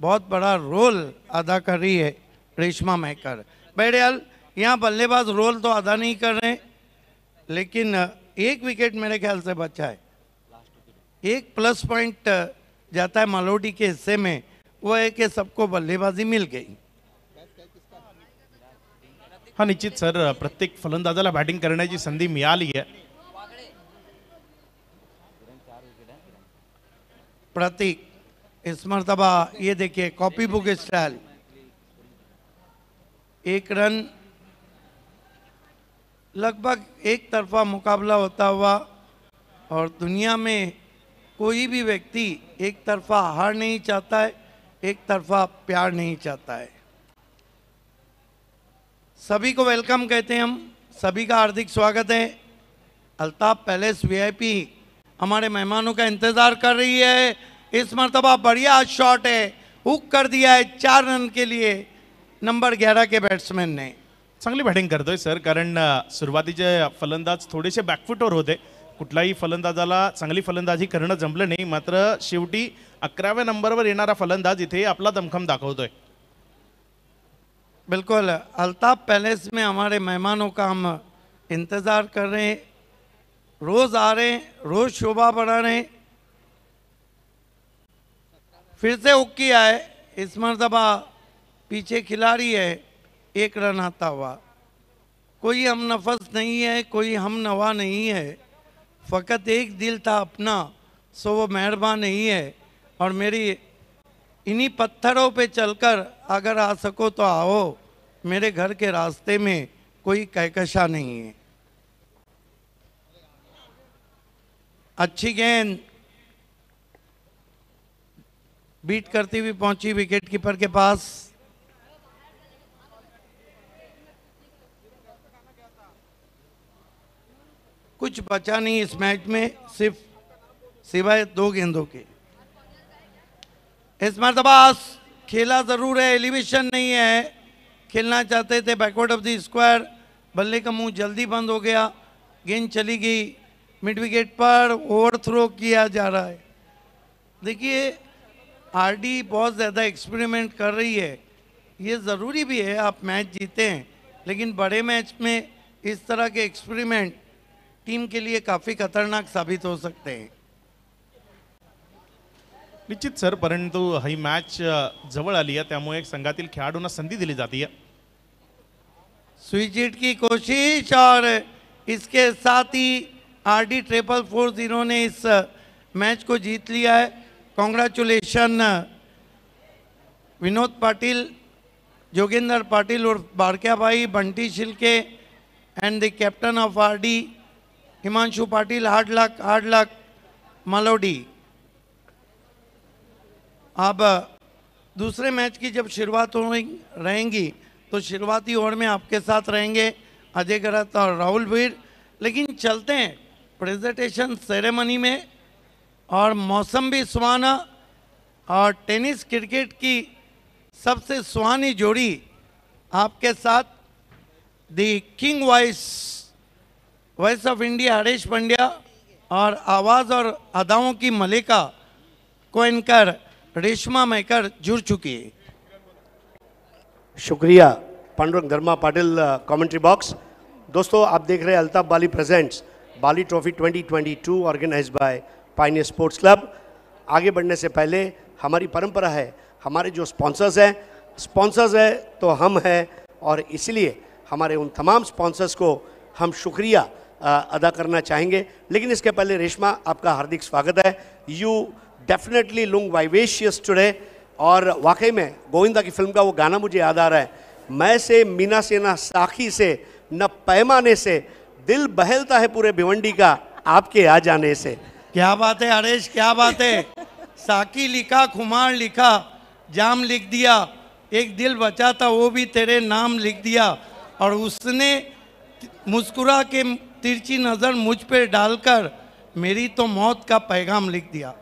बहुत बड़ा रोल अदा कर रही है रेशमा मेहकर बहरहाल यहाँ बल्लेबाज रोल तो अदा नहीं कर रहे लेकिन एक विकेट मेरे ख्याल से बचा है एक प्लस पॉइंट जाता है मालोडी के हिस्से में वो है कि सबको बल्लेबाजी मिल गई हा निश्चित सर प्रत्येक फलंदाजाला बैटिंग करने की संधि मिली है प्रतीक इस मरतबा ये देखिए कॉपी बुक स्टाइल एक रन लगभग एक तरफा मुकाबला होता हुआ और दुनिया में कोई भी व्यक्ति एक तरफा हार नहीं चाहता है एक तरफा प्यार नहीं चाहता है सभी को वेलकम कहते हैं हम सभी का हार्दिक स्वागत है अल्ताफ पैलेस वीआईपी हमारे मेहमानों का इंतज़ार कर रही है इस मरतबा बढ़िया शॉट है हुक कर दिया है चार रन के लिए नंबर ग्यारह के बैट्समैन ने चांगली बॅटिंग करतोय सर कारण सुरुवातीचे फलंदाज थोडेसे बॅकफुटवर होते कुठलाही फलंदाजाला चांगली फलंदाजी करणं जमलं नाही मात्र शेवटी अकराव्या नंबरवर येणारा फलंदाज इथे आपला दमखम दाखवतोय बिलकुल अल्ताफ पॅलेस में हमारे मेहमानों का हम इंतज़ार कर रहे रोज़ आ रहे रोज़ शोभा बढ़ा रहे हैं फिर से उक्की आहे इस मरतबा पीछे खिलाड़ी आहे एक रन आता हुआ कोई हम नफस नहीं है कोई हम नवा नहीं है फ़कत एक दिल था अपना सो वो मेहरबान नहीं है और मेरी इन्हीं पत्थरों पे चलकर अगर आ सको तो आओ मेरे घर के रास्ते में कोई कहकशा नहीं है अच्छी गेंद बीट करती हुई पहुंची विकेट कीपर के पास कुछ बचा नहीं इस मैच में सिर्फ सिवाय दो गेंदों के इस मरतबा खेला ज़रूर है एलिवेशन नहीं है खेलना चाहते थे बैकवर्ड ऑफ द स्क्वायर बल्ले का मुंह जल्दी बंद हो गया गेंद चली गई मिड विकेट पर ओवर थ्रो किया जा रहा है देखिए आरडी बहुत ज़्यादा एक्सपेरिमेंट कर रही है ये ज़रूरी भी है आप मैच जीते हैं लेकिन बड़े मैच में इस तरह के एक्सपेरिमेंट टीम के लिए काफी खतरनाक साबित हो सकते हैं निश्चित सर परंतु हाई मैच जवर आली है एक संघातील खेळाडूंना संधि दिली जाती है स्विजिट की कोशिश और इसके साथ ही R D triple four zero ने इस मैच को जीत लिया है कॉन्ग्रेचुलेशन विनोद पाटिल जोगिंदर पाटिल और बारक्या भाई Bunty Shilke and the captain of R D Himanshu Patil आठ लाख आठ लाख मालोडी अब दूसरे मैच की जब शुरुआत हो रहेंगी तो शुरुआती ओवर में आपके साथ रहेंगे अजय गरत और राहुल भीर लेकिन चलते हैं प्रेजेंटेशन सेरेमनी में और मौसम भी सुहाना और टेनिस क्रिकेट की सबसे सुहानी जोड़ी आपके साथ the king vice voice of India Haresh Pandya और आवाज़ और अदाओं की मलिका को इनकर रेशमा मेकर जुड़ चुकी है शुक्रिया Pandurang Dharma Patil commentary uh, box दोस्तों आप देख रहे हैं Altaf Bali presents Bali trophy 2022 organize by pioneer sports club आगे बढ़ने से पहले हमारी परंपरा है हमारे जो स्पॉन्सर्स हैं स्पॉन्सर्स हैं तो हम हैं और इसलिए हमारे उन तमाम स्पॉन्सर्स को हम शुक्रिया अदा करना चाहेंगे लेकिन इसके पहले रेशमा आपका हार्दिक स्वागत है you definitely look vivacious today और वाकई में गोविंदा की फिल्म का वो गाना मुझे याद आ रहा है मैं से मीना से ना साखी से न पैमाने से दिल बहलता है पूरे भिवंडी का आपके आ जाने से क्या बात है अरेश क्या बात है साकी लिखा खुमार लिखा जाम लिख दिया एक दिल बचा था वो भी तेरे नाम लिख दिया और उसने मुस्कुरा के तिरछी नज़र मुझ पर डालकर मेरी तो मौत का पैगाम लिख दिया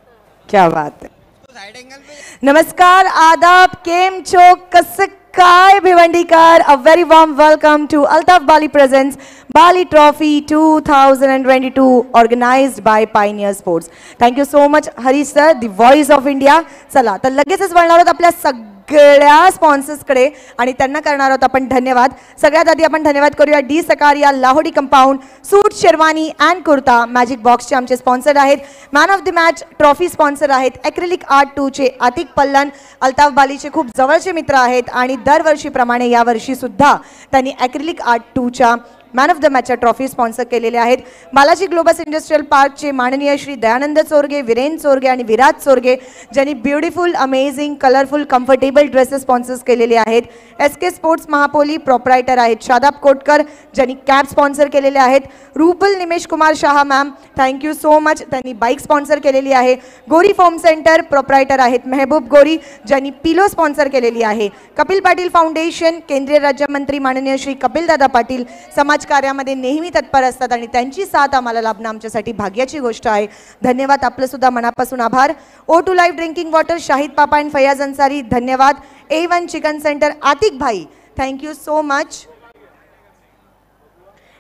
क्या बात है तो नमस्कार आदाब केम छो कसकाय भिवंडीकार a very warm welcome to Altaf Bali presents Bali trophy 2022 organized by pioneer sports thank you so much Harish sir the voice of India चला तर लगेचच वळणार आहोत आपल्या सगळ्या सगळ्या स्पॉन्सर्सकडे आणि त्यांना करणार आहोत आपण धन्यवाद सगळ्यात आधी आपण धन्यवाद करूया डी सकार या लाहोडी compound suit sherwani and kurta magic बॉक्सचे आमचे स्पॉन्सर आहेत man of the match trophy sponsor आहेत ॲक्रिलिक आर्ट टूचे आतिक पल्लन अल्ताफ बालीचे खूप जवळचे मित्र आहेत आणि दरवर्षीप्रमाणे यावर्षीसुद्धा त्यांनी ॲक्रिलिक आर्ट टूच्या मॅन ऑफ द मॅचच्या ट्रॉफी स्पॉन्सर केलेले आहेत बालाजी ग्लोबस इंडस्ट्रीयल पार्कचे माननीय श्री दयानंद चोरगे विरेन चोरगे आणि विराज चोरगे ज्यांनी beautiful amazing colourful comfortable dresses sponsors केलेले आहेत एस के स्पोर्ट्स महापोली प्रॉपरायटर आहेत शादाब कोटकर ज्यांनी कॅब स्पॉन्सर केलेले आहेत Rupal Nimesh Kumar Shah ma'am thank you so much त्यांनी बाईक स्पॉन्सर केलेली आहे गोरी फॉर्म सेंटर प्रोपरायटर आहेत मेहबूब गोरी ज्यांनी पिलो स्पॉन्सर केलेली आहे कपिल पाटील फाउंडेशन केंद्रीय राज्यमंत्री माननीय श्री कपिलदादा पाटील समाज कार्यामध्ये नेहमी तत्पर असतात आणि त्यांची साथ आम्हाला लाभणं आमच्यासाठी भाग्याची गोष्ट आहे धन्यवाद आपलं सुद्धा मनापासून आभार O two life drinking water Shahid पापा अँड फैयाज अन्सारी धन्यवाद A one chicken centre Atik भाई thank you so much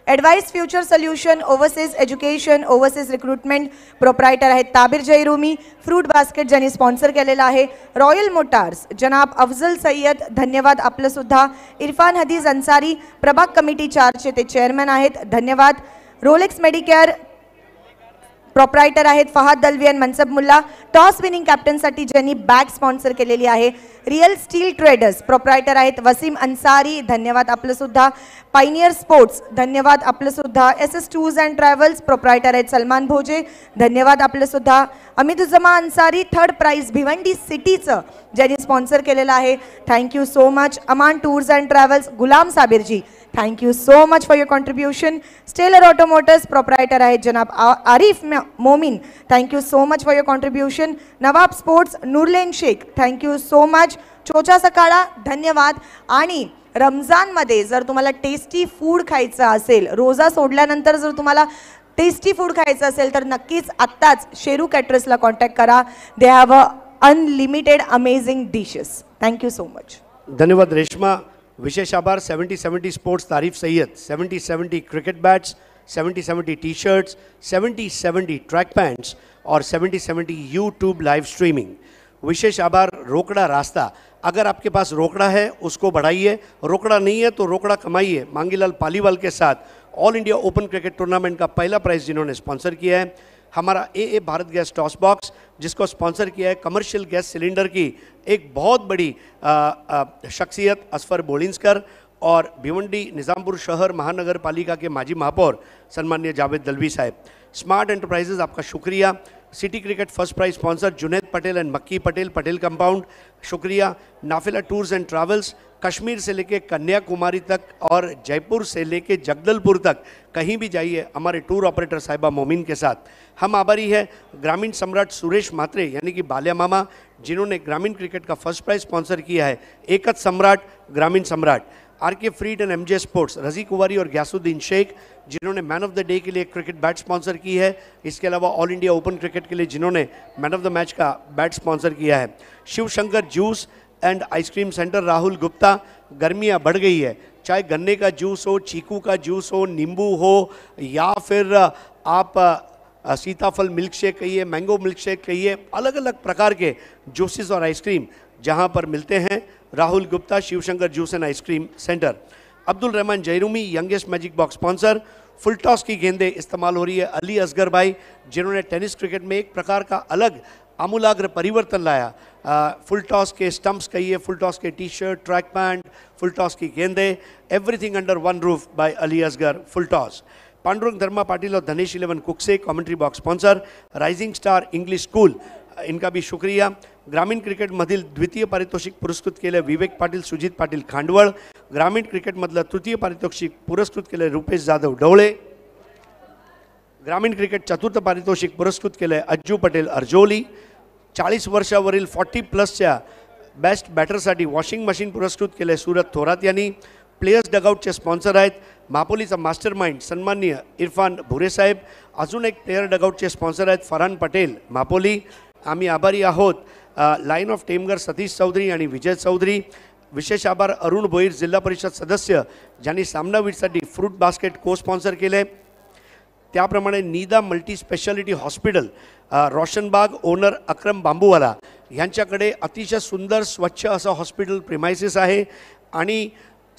advice future solution overseas education overseas recruitment proprietor आहेत ताबीर जयरूमी फ्रूट बास्केट ज्यांनी स्पॉन्सर केलेलं आहे रॉयल मोटार्स जनाब अफजल सय्यद धन्यवाद आपलंसुद्धा इरफान हदीज अन्सारी प्रभाग कमिटी चारचे ते चेअरमन आहेत धन्यवाद रोलेक्स मेडिकेअर प्रॉपरायटर आहेत Fahad Dalvi and Mansab Mulla toss winning कॅप्टनसाठी ज्यांनी बॅग स्पॉन्सर केलेली आहे रिअल स्टील ट्रेडर्स प्रॉपरायटर आहेत वसीम अन्सारी धन्यवाद आपलंसुद्धा पायनियर स्पोर्ट्स धन्यवाद आपलंसुद्धा S S tours and travels proprietor आहेत सलमान भोजे धन्यवाद आपलंसुद्धा अमितुजमा अन्सारी थर्ड प्राईज भिवंडी सिटीचं ज्यांनी स्पॉन्सर केलेलं आहे thank you so much Aman tours and travels Gulam साबिरजी thank you so much for your contribution Stellar Automotors proprietor आहेत जनाब Arif Momin thank you so much for your contribution Nawab sports नूरलेन शेख थँक्यू सो मच चोचा सकाळा धन्यवाद आणि रमजानमध्ये जर तुम्हाला टेस्टी फूड खायचं असेल रोजा सोडल्यानंतर जर तुम्हाला टेस्टी फूड खायचं असेल तर नक्कीच आत्ताच शेरू कॅटरसला कॉन्टॅक्ट करा they have a unlimited amazing dishes thank you so much धन्यवाद रेश्मा विशेष आभार 70 70 स्पोर्ट्स तारीफ Syed 70 70 cricket bats 70 70 T shirts 70 70 track pants और 70 70 यूट्यूब लाइव स्ट्रीमिंग विशेष आभार रोकड़ा रास्ता अगर आपके पास रोकड़ा है उसको बढ़ाइए रोकड़ा नहीं है तो रोकड़ा कमाइए मांगीलाल पालीवाल के साथ all India open cricket tournament का पहला प्राइज जिन्होंने स्पॉन्सर किया है हमारा A A Bharat gas toss box जिसको स्पॉन्सर किया है कमर्शियल गैस सिलेंडर की एक बहुत बड़ी शख्सियत असफर बोलिंसकर और भिवंडी निज़ामपुर शहर महानगर पालिका के माजी महापौर सन्मान्य जावेद दलवी साहब स्मार्ट एंटरप्राइजेज आपका शुक्रिया city cricket first prize sponsor Juned Patel and Makki Patel Patel compound शुक्रिया Nafila tours and travels Kashmir से लेके कन्याकुमारी तक और जयपुर से लेके जगदलपुर तक कहीं भी जाइए हमारे टूर ऑपरेटर साहिबा मोमिन के साथ हम आभारी है ग्रामीण सम्राट सुरेश मात्रे यानी कि बाल्या मामा जिन्होंने ग्रामीण क्रिकेट का फर्स्ट प्राइज स्पॉन्सर किया है एकत सम्राट ग्रामीण सम्राट आर के फ्रीड एंड एम जे स्पोर्ट्स रजी कुवारी और ग्यासुद्दीन शेख जिन्होंने मैन ऑफ द डे के लिए क्रिकेट बैट स्पॉन्सर की है इसके अलावा ऑल इंडिया ओपन क्रिकेट के लिए जिन्होंने मैन ऑफ द मैच का बैट स्पॉन्सर किया है Shivshankar juice and ice cream centre Rahul Gupta गर्मियाँ बढ़ गई है चाहे गन्ने का जूस हो चीकू का जूस हो नींबू हो या फिर आप सीताफल मिल्क शेक कहिए मैंगो मिल्क शेक कहिए अलग अलग प्रकार के जूसेस और आइसक्रीम जहां पर मिलते हैं Rahul Gupta Shivshankar juice and ice cream centre Abdul Rahman Jairumi youngest magic box sponsor full toss की गेंदें इस्तेमाल हो रही है अली असगर भाई जिन्होंने टेनिस क्रिकेट में एक प्रकार का अलग आमूलाग्र परिवर्तन लाया फुल टॉस के स्टम्प्स कहिए फुल टॉस के T shirt track pant full toss की गेंदे everything under one roof by Ali Asgar full toss Pandurang Dharma Patil और धनेश इलेवन कुक से commentary box sponsor rising star English school इनका भी शुक्रिया ग्रामीण क्रिकेट मधील द्वितीय पारितोषिक पुरस्कृत केले विवेक पाटिल सुजीत पाटिल खांडवल ग्रामीण क्रिकेटमधलं तृतीय पारितोषिक पुरस्कृत केले रुपेश जाधव ढवळे ग्रामीण क्रिकेट चतुर्थ पारितोषिक पुरस्कृत केलं आहे अज्जू पटेल अर्जोली चाळीस वर्षावरील फॉर्टी प्लसच्या बेस्ट बॅटरसाठी वॉशिंग मशीन पुरस्कृत केलं आहे सुरत थोरात यांनी प्लेयर्स डगआउटचे स्पॉन्सर आहेत मापोलीचा मास्टर माइंड सन्मान्य इरफान भुरेसाहेब अजून एक प्लेयर डगआउटचे स्पॉन्सर आहेत फरहान पटेल मापोली आम्ही आभारी आहोत लाईन ऑफ टेमगर सतीश चौधरी आणि विजय चौधरी विशेष आभार अरुण भोईर जिल्हा परिषद सदस्य ज्यांनी सामनावीरसाठी फ्रूट बास्केट को स्पॉन्सर केले त्याप्रमाणे Nida speciality hospital Roshanbagh owner Akram Bambuwala यांच्याकडे अतिशय सुंदर स्वच्छ असं हॉस्पिटल प्रिमायसिस आहे आणि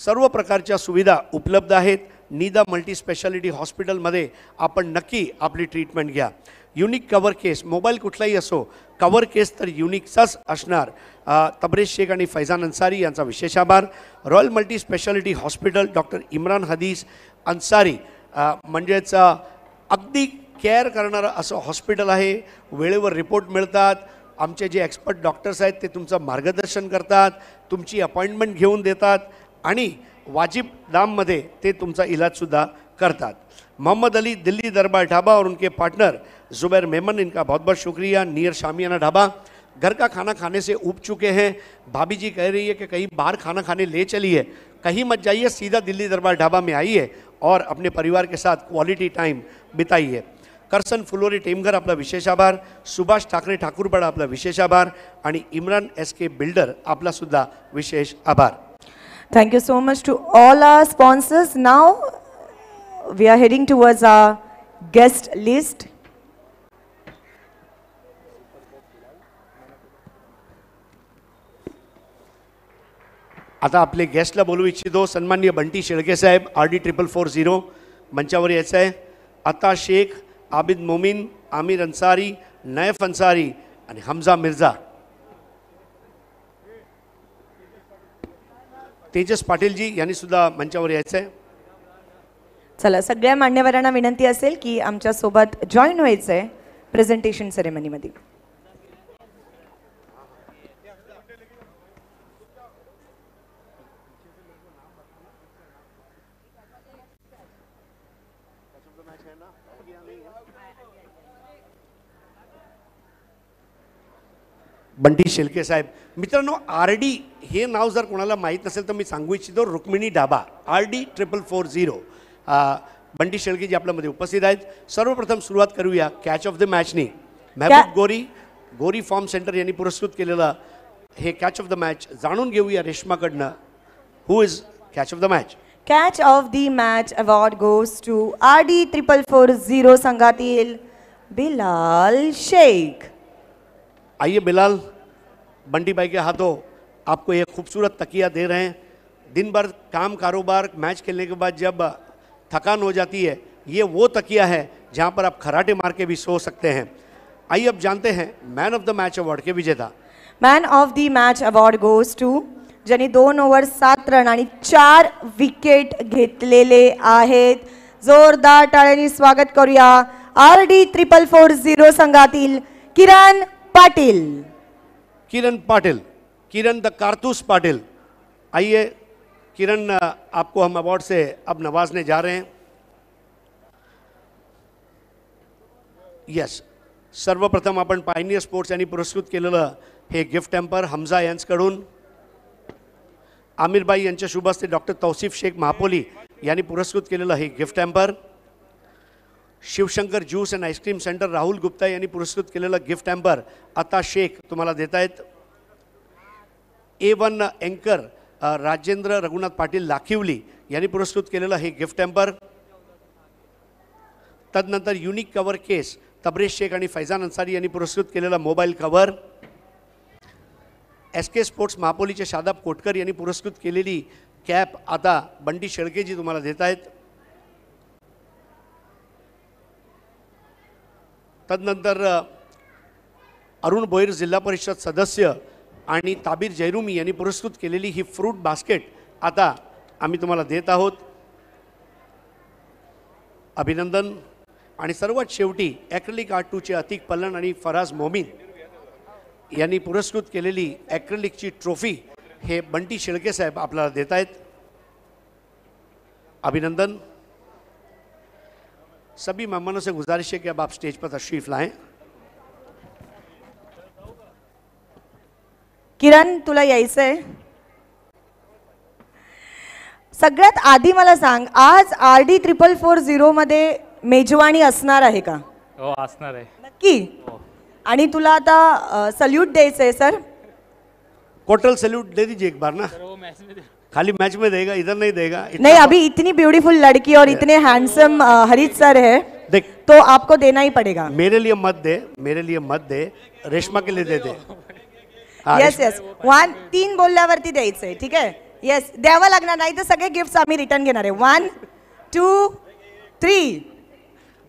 सर्व प्रकारच्या सुविधा उपलब्ध आहेत निदा मल्टीस्पेशालिटी हॉस्पिटलमध्ये आपण नक्की आपली ट्रीटमेंट घ्या युनिक कवर केस मोबाईल कुठलाही असो कवर केस तर युनिकचाच असणार तबरेज शेख आणि फैजान अन्सारी यांचा विशेष आभार royal speciality hospital doctor Imran Hadis Ansari म्हणजेच अगली केयर करना हॉस्पिटल है वे रिपोर्ट मिळतात आम्चे जे एक्सपर्ट डॉक्टर्स है ते मार्गदर्शन करता तुम्हारी अपॉइंटमेंट घेन दीता वाजिब दाम मधे तुमचा इलाजसुद्धा करता मोहम्मद अली दिल्ली दरबार ढाबा और उनके पार्टनर जुबैर मेमन इनका बहुत बहुत शुक्रिया नियर शामियाना ढाबा घर का खाना खाने से उब चुके हैं भाभी जी कह रही है कि कहीं बाहर खाना खाने ले चलिए कहीं मत जाइए सीधा दिल्ली दरबार ढाबा में आइए और अपने परिवार के साथ क्वालिटी टाइम बिताइए કરસન ફુલોરી ટીમઘર આપલા વિશેષ આભાર સુભાષ ઠાકરે ઠાકુરબાળ આપલા વિશેષ આભાર અને ઇમરાન એસકે બિલ્ડર આપલા સુદ્ધા વિશેષ આભાર thank you so much to all our sponsors now we are heading towards our guest list आता आपले गेस्टला बोलू इच्छितो सन्मान्य Bunty Shelke saheb R D triple four zero मंचावर यायचं आहे आता शेख आबिद मोमीन आमिर अन्सारी नैफ अन्सारी आणि हमजा मिर्झा तेजस पाटीलजी यांनी सुद्धा मंचावर यायचं आहे चला सगळ्या मान्यवरांना विनंती असेल की आमच्यासोबत जॉईन व्हायचं आहे प्रेझेंटेशन सेरेमनीमध्ये बंडी शेलके साहेब मित्रांनो आर डी हे नाव जर कोणाला माहीत नसेल तर मी सांगू इच्छितो Rukmini dhaba R D triple four zero Bunty ji आपल्यामध्ये उपस्थित आहेत सर्वप्रथम सुरुवात करूया कॅच ऑफ द मॅचने मेहबूब गोरी गोरी फॉर्म सेंटर यांनी पुरस्कृत केलेलं हे कॅच ऑफ द मॅच जाणून घेऊया रेश्माकडनं who is catch of the match catch of the match award goes to R D triple four zero संघातील बिलाल शेख आइए बिलाल बंडी भाई के हाथों आपको ये खूबसूरत तकिया दे रहे हैं दिन भर काम कारोबार मैच खेलने के बाद जब थकान हो जाती है ये वो तकिया है जहाँ पर आप खराटे मार के भी सो सकते हैं आइए अब जानते हैं man of the match award के विजेता man of the match award goes to जैसे दोन ओवर सात रन आ चार विकेट घोरदार आहेत स्वागत करू R D triple four zero संघातील किरण पाटिल किरण पाटिल किरण द कारतूस पाटिल आइए किरण आपको हम अवार्ड से अब नवाजने जा रहे हैं यस सर्वप्रथम अपन पायनियर स्पोर्ट्स यानी पुरस्कृत के हे गिफ्ट एम्पर हमजा आमिर भाई यांच्या शुभ हस्ते डॉक्टर तौसिफ शेख महापोली यांनी पुरस्कृत के हे gift hamper Shivshankar juice and ice cream centre Rahul Gupta यांनी पुरस्कृत केलेलं गिफ्ट हॅम्पर आता शेख तुम्हाला देत आहेत ए वन अँकर राजेंद्र रघुनाथ पाटील लाखिवली यांनी पुरस्कृत केलेलं हे गिफ्ट हॅम्पर तदनंतर unique cover case Tabresh Shaikh आणि फैजान अन्सारी यांनी पुरस्कृत केलेला mobile cover S K sports महापोलीचे शादाब कोटकर यांनी पुरस्कृत केलेली कॅप आता बंडी शेळकेजी तुम्हाला देत आहेत त्यानंतर अरुण भोईर जिल्हा परिषद सदस्य आणि ताबीर जैरुमी यांनी पुरस्कृत केलेली ही फ्रूट बास्केट आता आम्ही तुम्हाला देत आहोत अभिनंदन आणि सर्वात शेवटी ॲक्रेलिक आर्ट टूचे अतिक पल्लन आणि फराज मोमीन यांनी पुरस्कृत केलेली ॲक्रेलिकची ट्रॉफी हे बंटी शेळके साहेब आपल्याला देत आहेत अभिनंदन सभी मेहमानों से गुजारिश है कि अब आप स्टेज पर तशरीफ लाएं किरण तुला यायचं आहे सगळ्यात आधी मला सांग आज R D triple four zero मध्ये मेजवानी असणार आहे का हो असणार आहे नक्की हो. आणि तुला आता सल्यूट द्यायचं आहे सर कोटल सल्यूट दे दीजिए एक बार ना खाली मैच में देगा इधर नहीं देगा नहीं अभी इतनी ब्यूटीफुल लड़की और इतने हैंडसम uh, हरीश सर है देख तो आपको देना ही पड़ेगा मेरे लिए मत दे मेरे लिए मत दे रेशमा के लिए दे दे यस यस वन तीन बोलल्यावरती द्यायचंय ठीक आहे यस द्यावं लागणार नाही तर सगळे गिफ्ट आम्ही रिटर्न घेणार आहे वन टू थ्री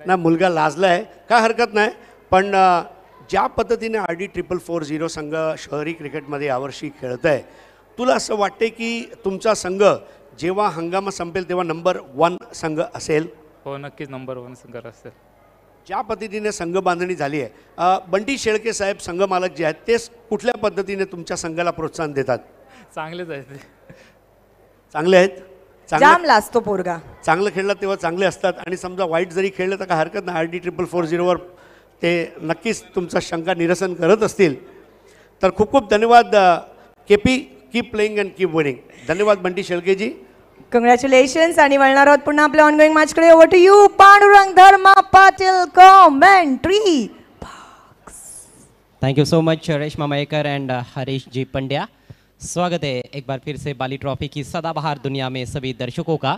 ना मुलगा लाजला आहे काय हरकत नाही पण अ, ज्या पद्धतीने R D triple four zero संघ शहरी क्रिकेटमध्ये यावर्षी खेळत आहे तुला असं वाटते की तुमचा संघ जेव्हा हंगामा संपेल तेव्हा नंबर वन संघ असेल हो नक्कीच नंबर वन संघ असेल ज्या पद्धतीने संघ बांधणी झाली आहे बंटी शेळके साहेब संघ मालक जे आहेत तेच कुठल्या पद्धतीने तुमच्या संघाला प्रोत्साहन देतात चांगलेच आहेत ते चांगले आहेत चांगला असतो पोरगा चांगलं खेळलं तेव्हा चांगले असतात आणि समजा वाईट जरी खेळलं तर काय हरकत नाही आर डी ट्रिपल फोर झिरोवर ते नक्कीच तुमचा शंका निरसन करत असतील तर खूप खूप धन्यवाद K P keep playing and keep winning धन्यवाद बंटी शेळकेजी कंग्रॅच्युलेशन्स आणि वळणार आहोत पुन्हा आपल्या ऑनगोईंग मॅचकडे over to you Pandurang Dharma Patil commentary thank you so much Reshma Mayekar and Harish ji Pandya स्वागत है एक बार फिर से बाली ट्रॉफी की सदाबहार दुनिया में सभी दर्शकों का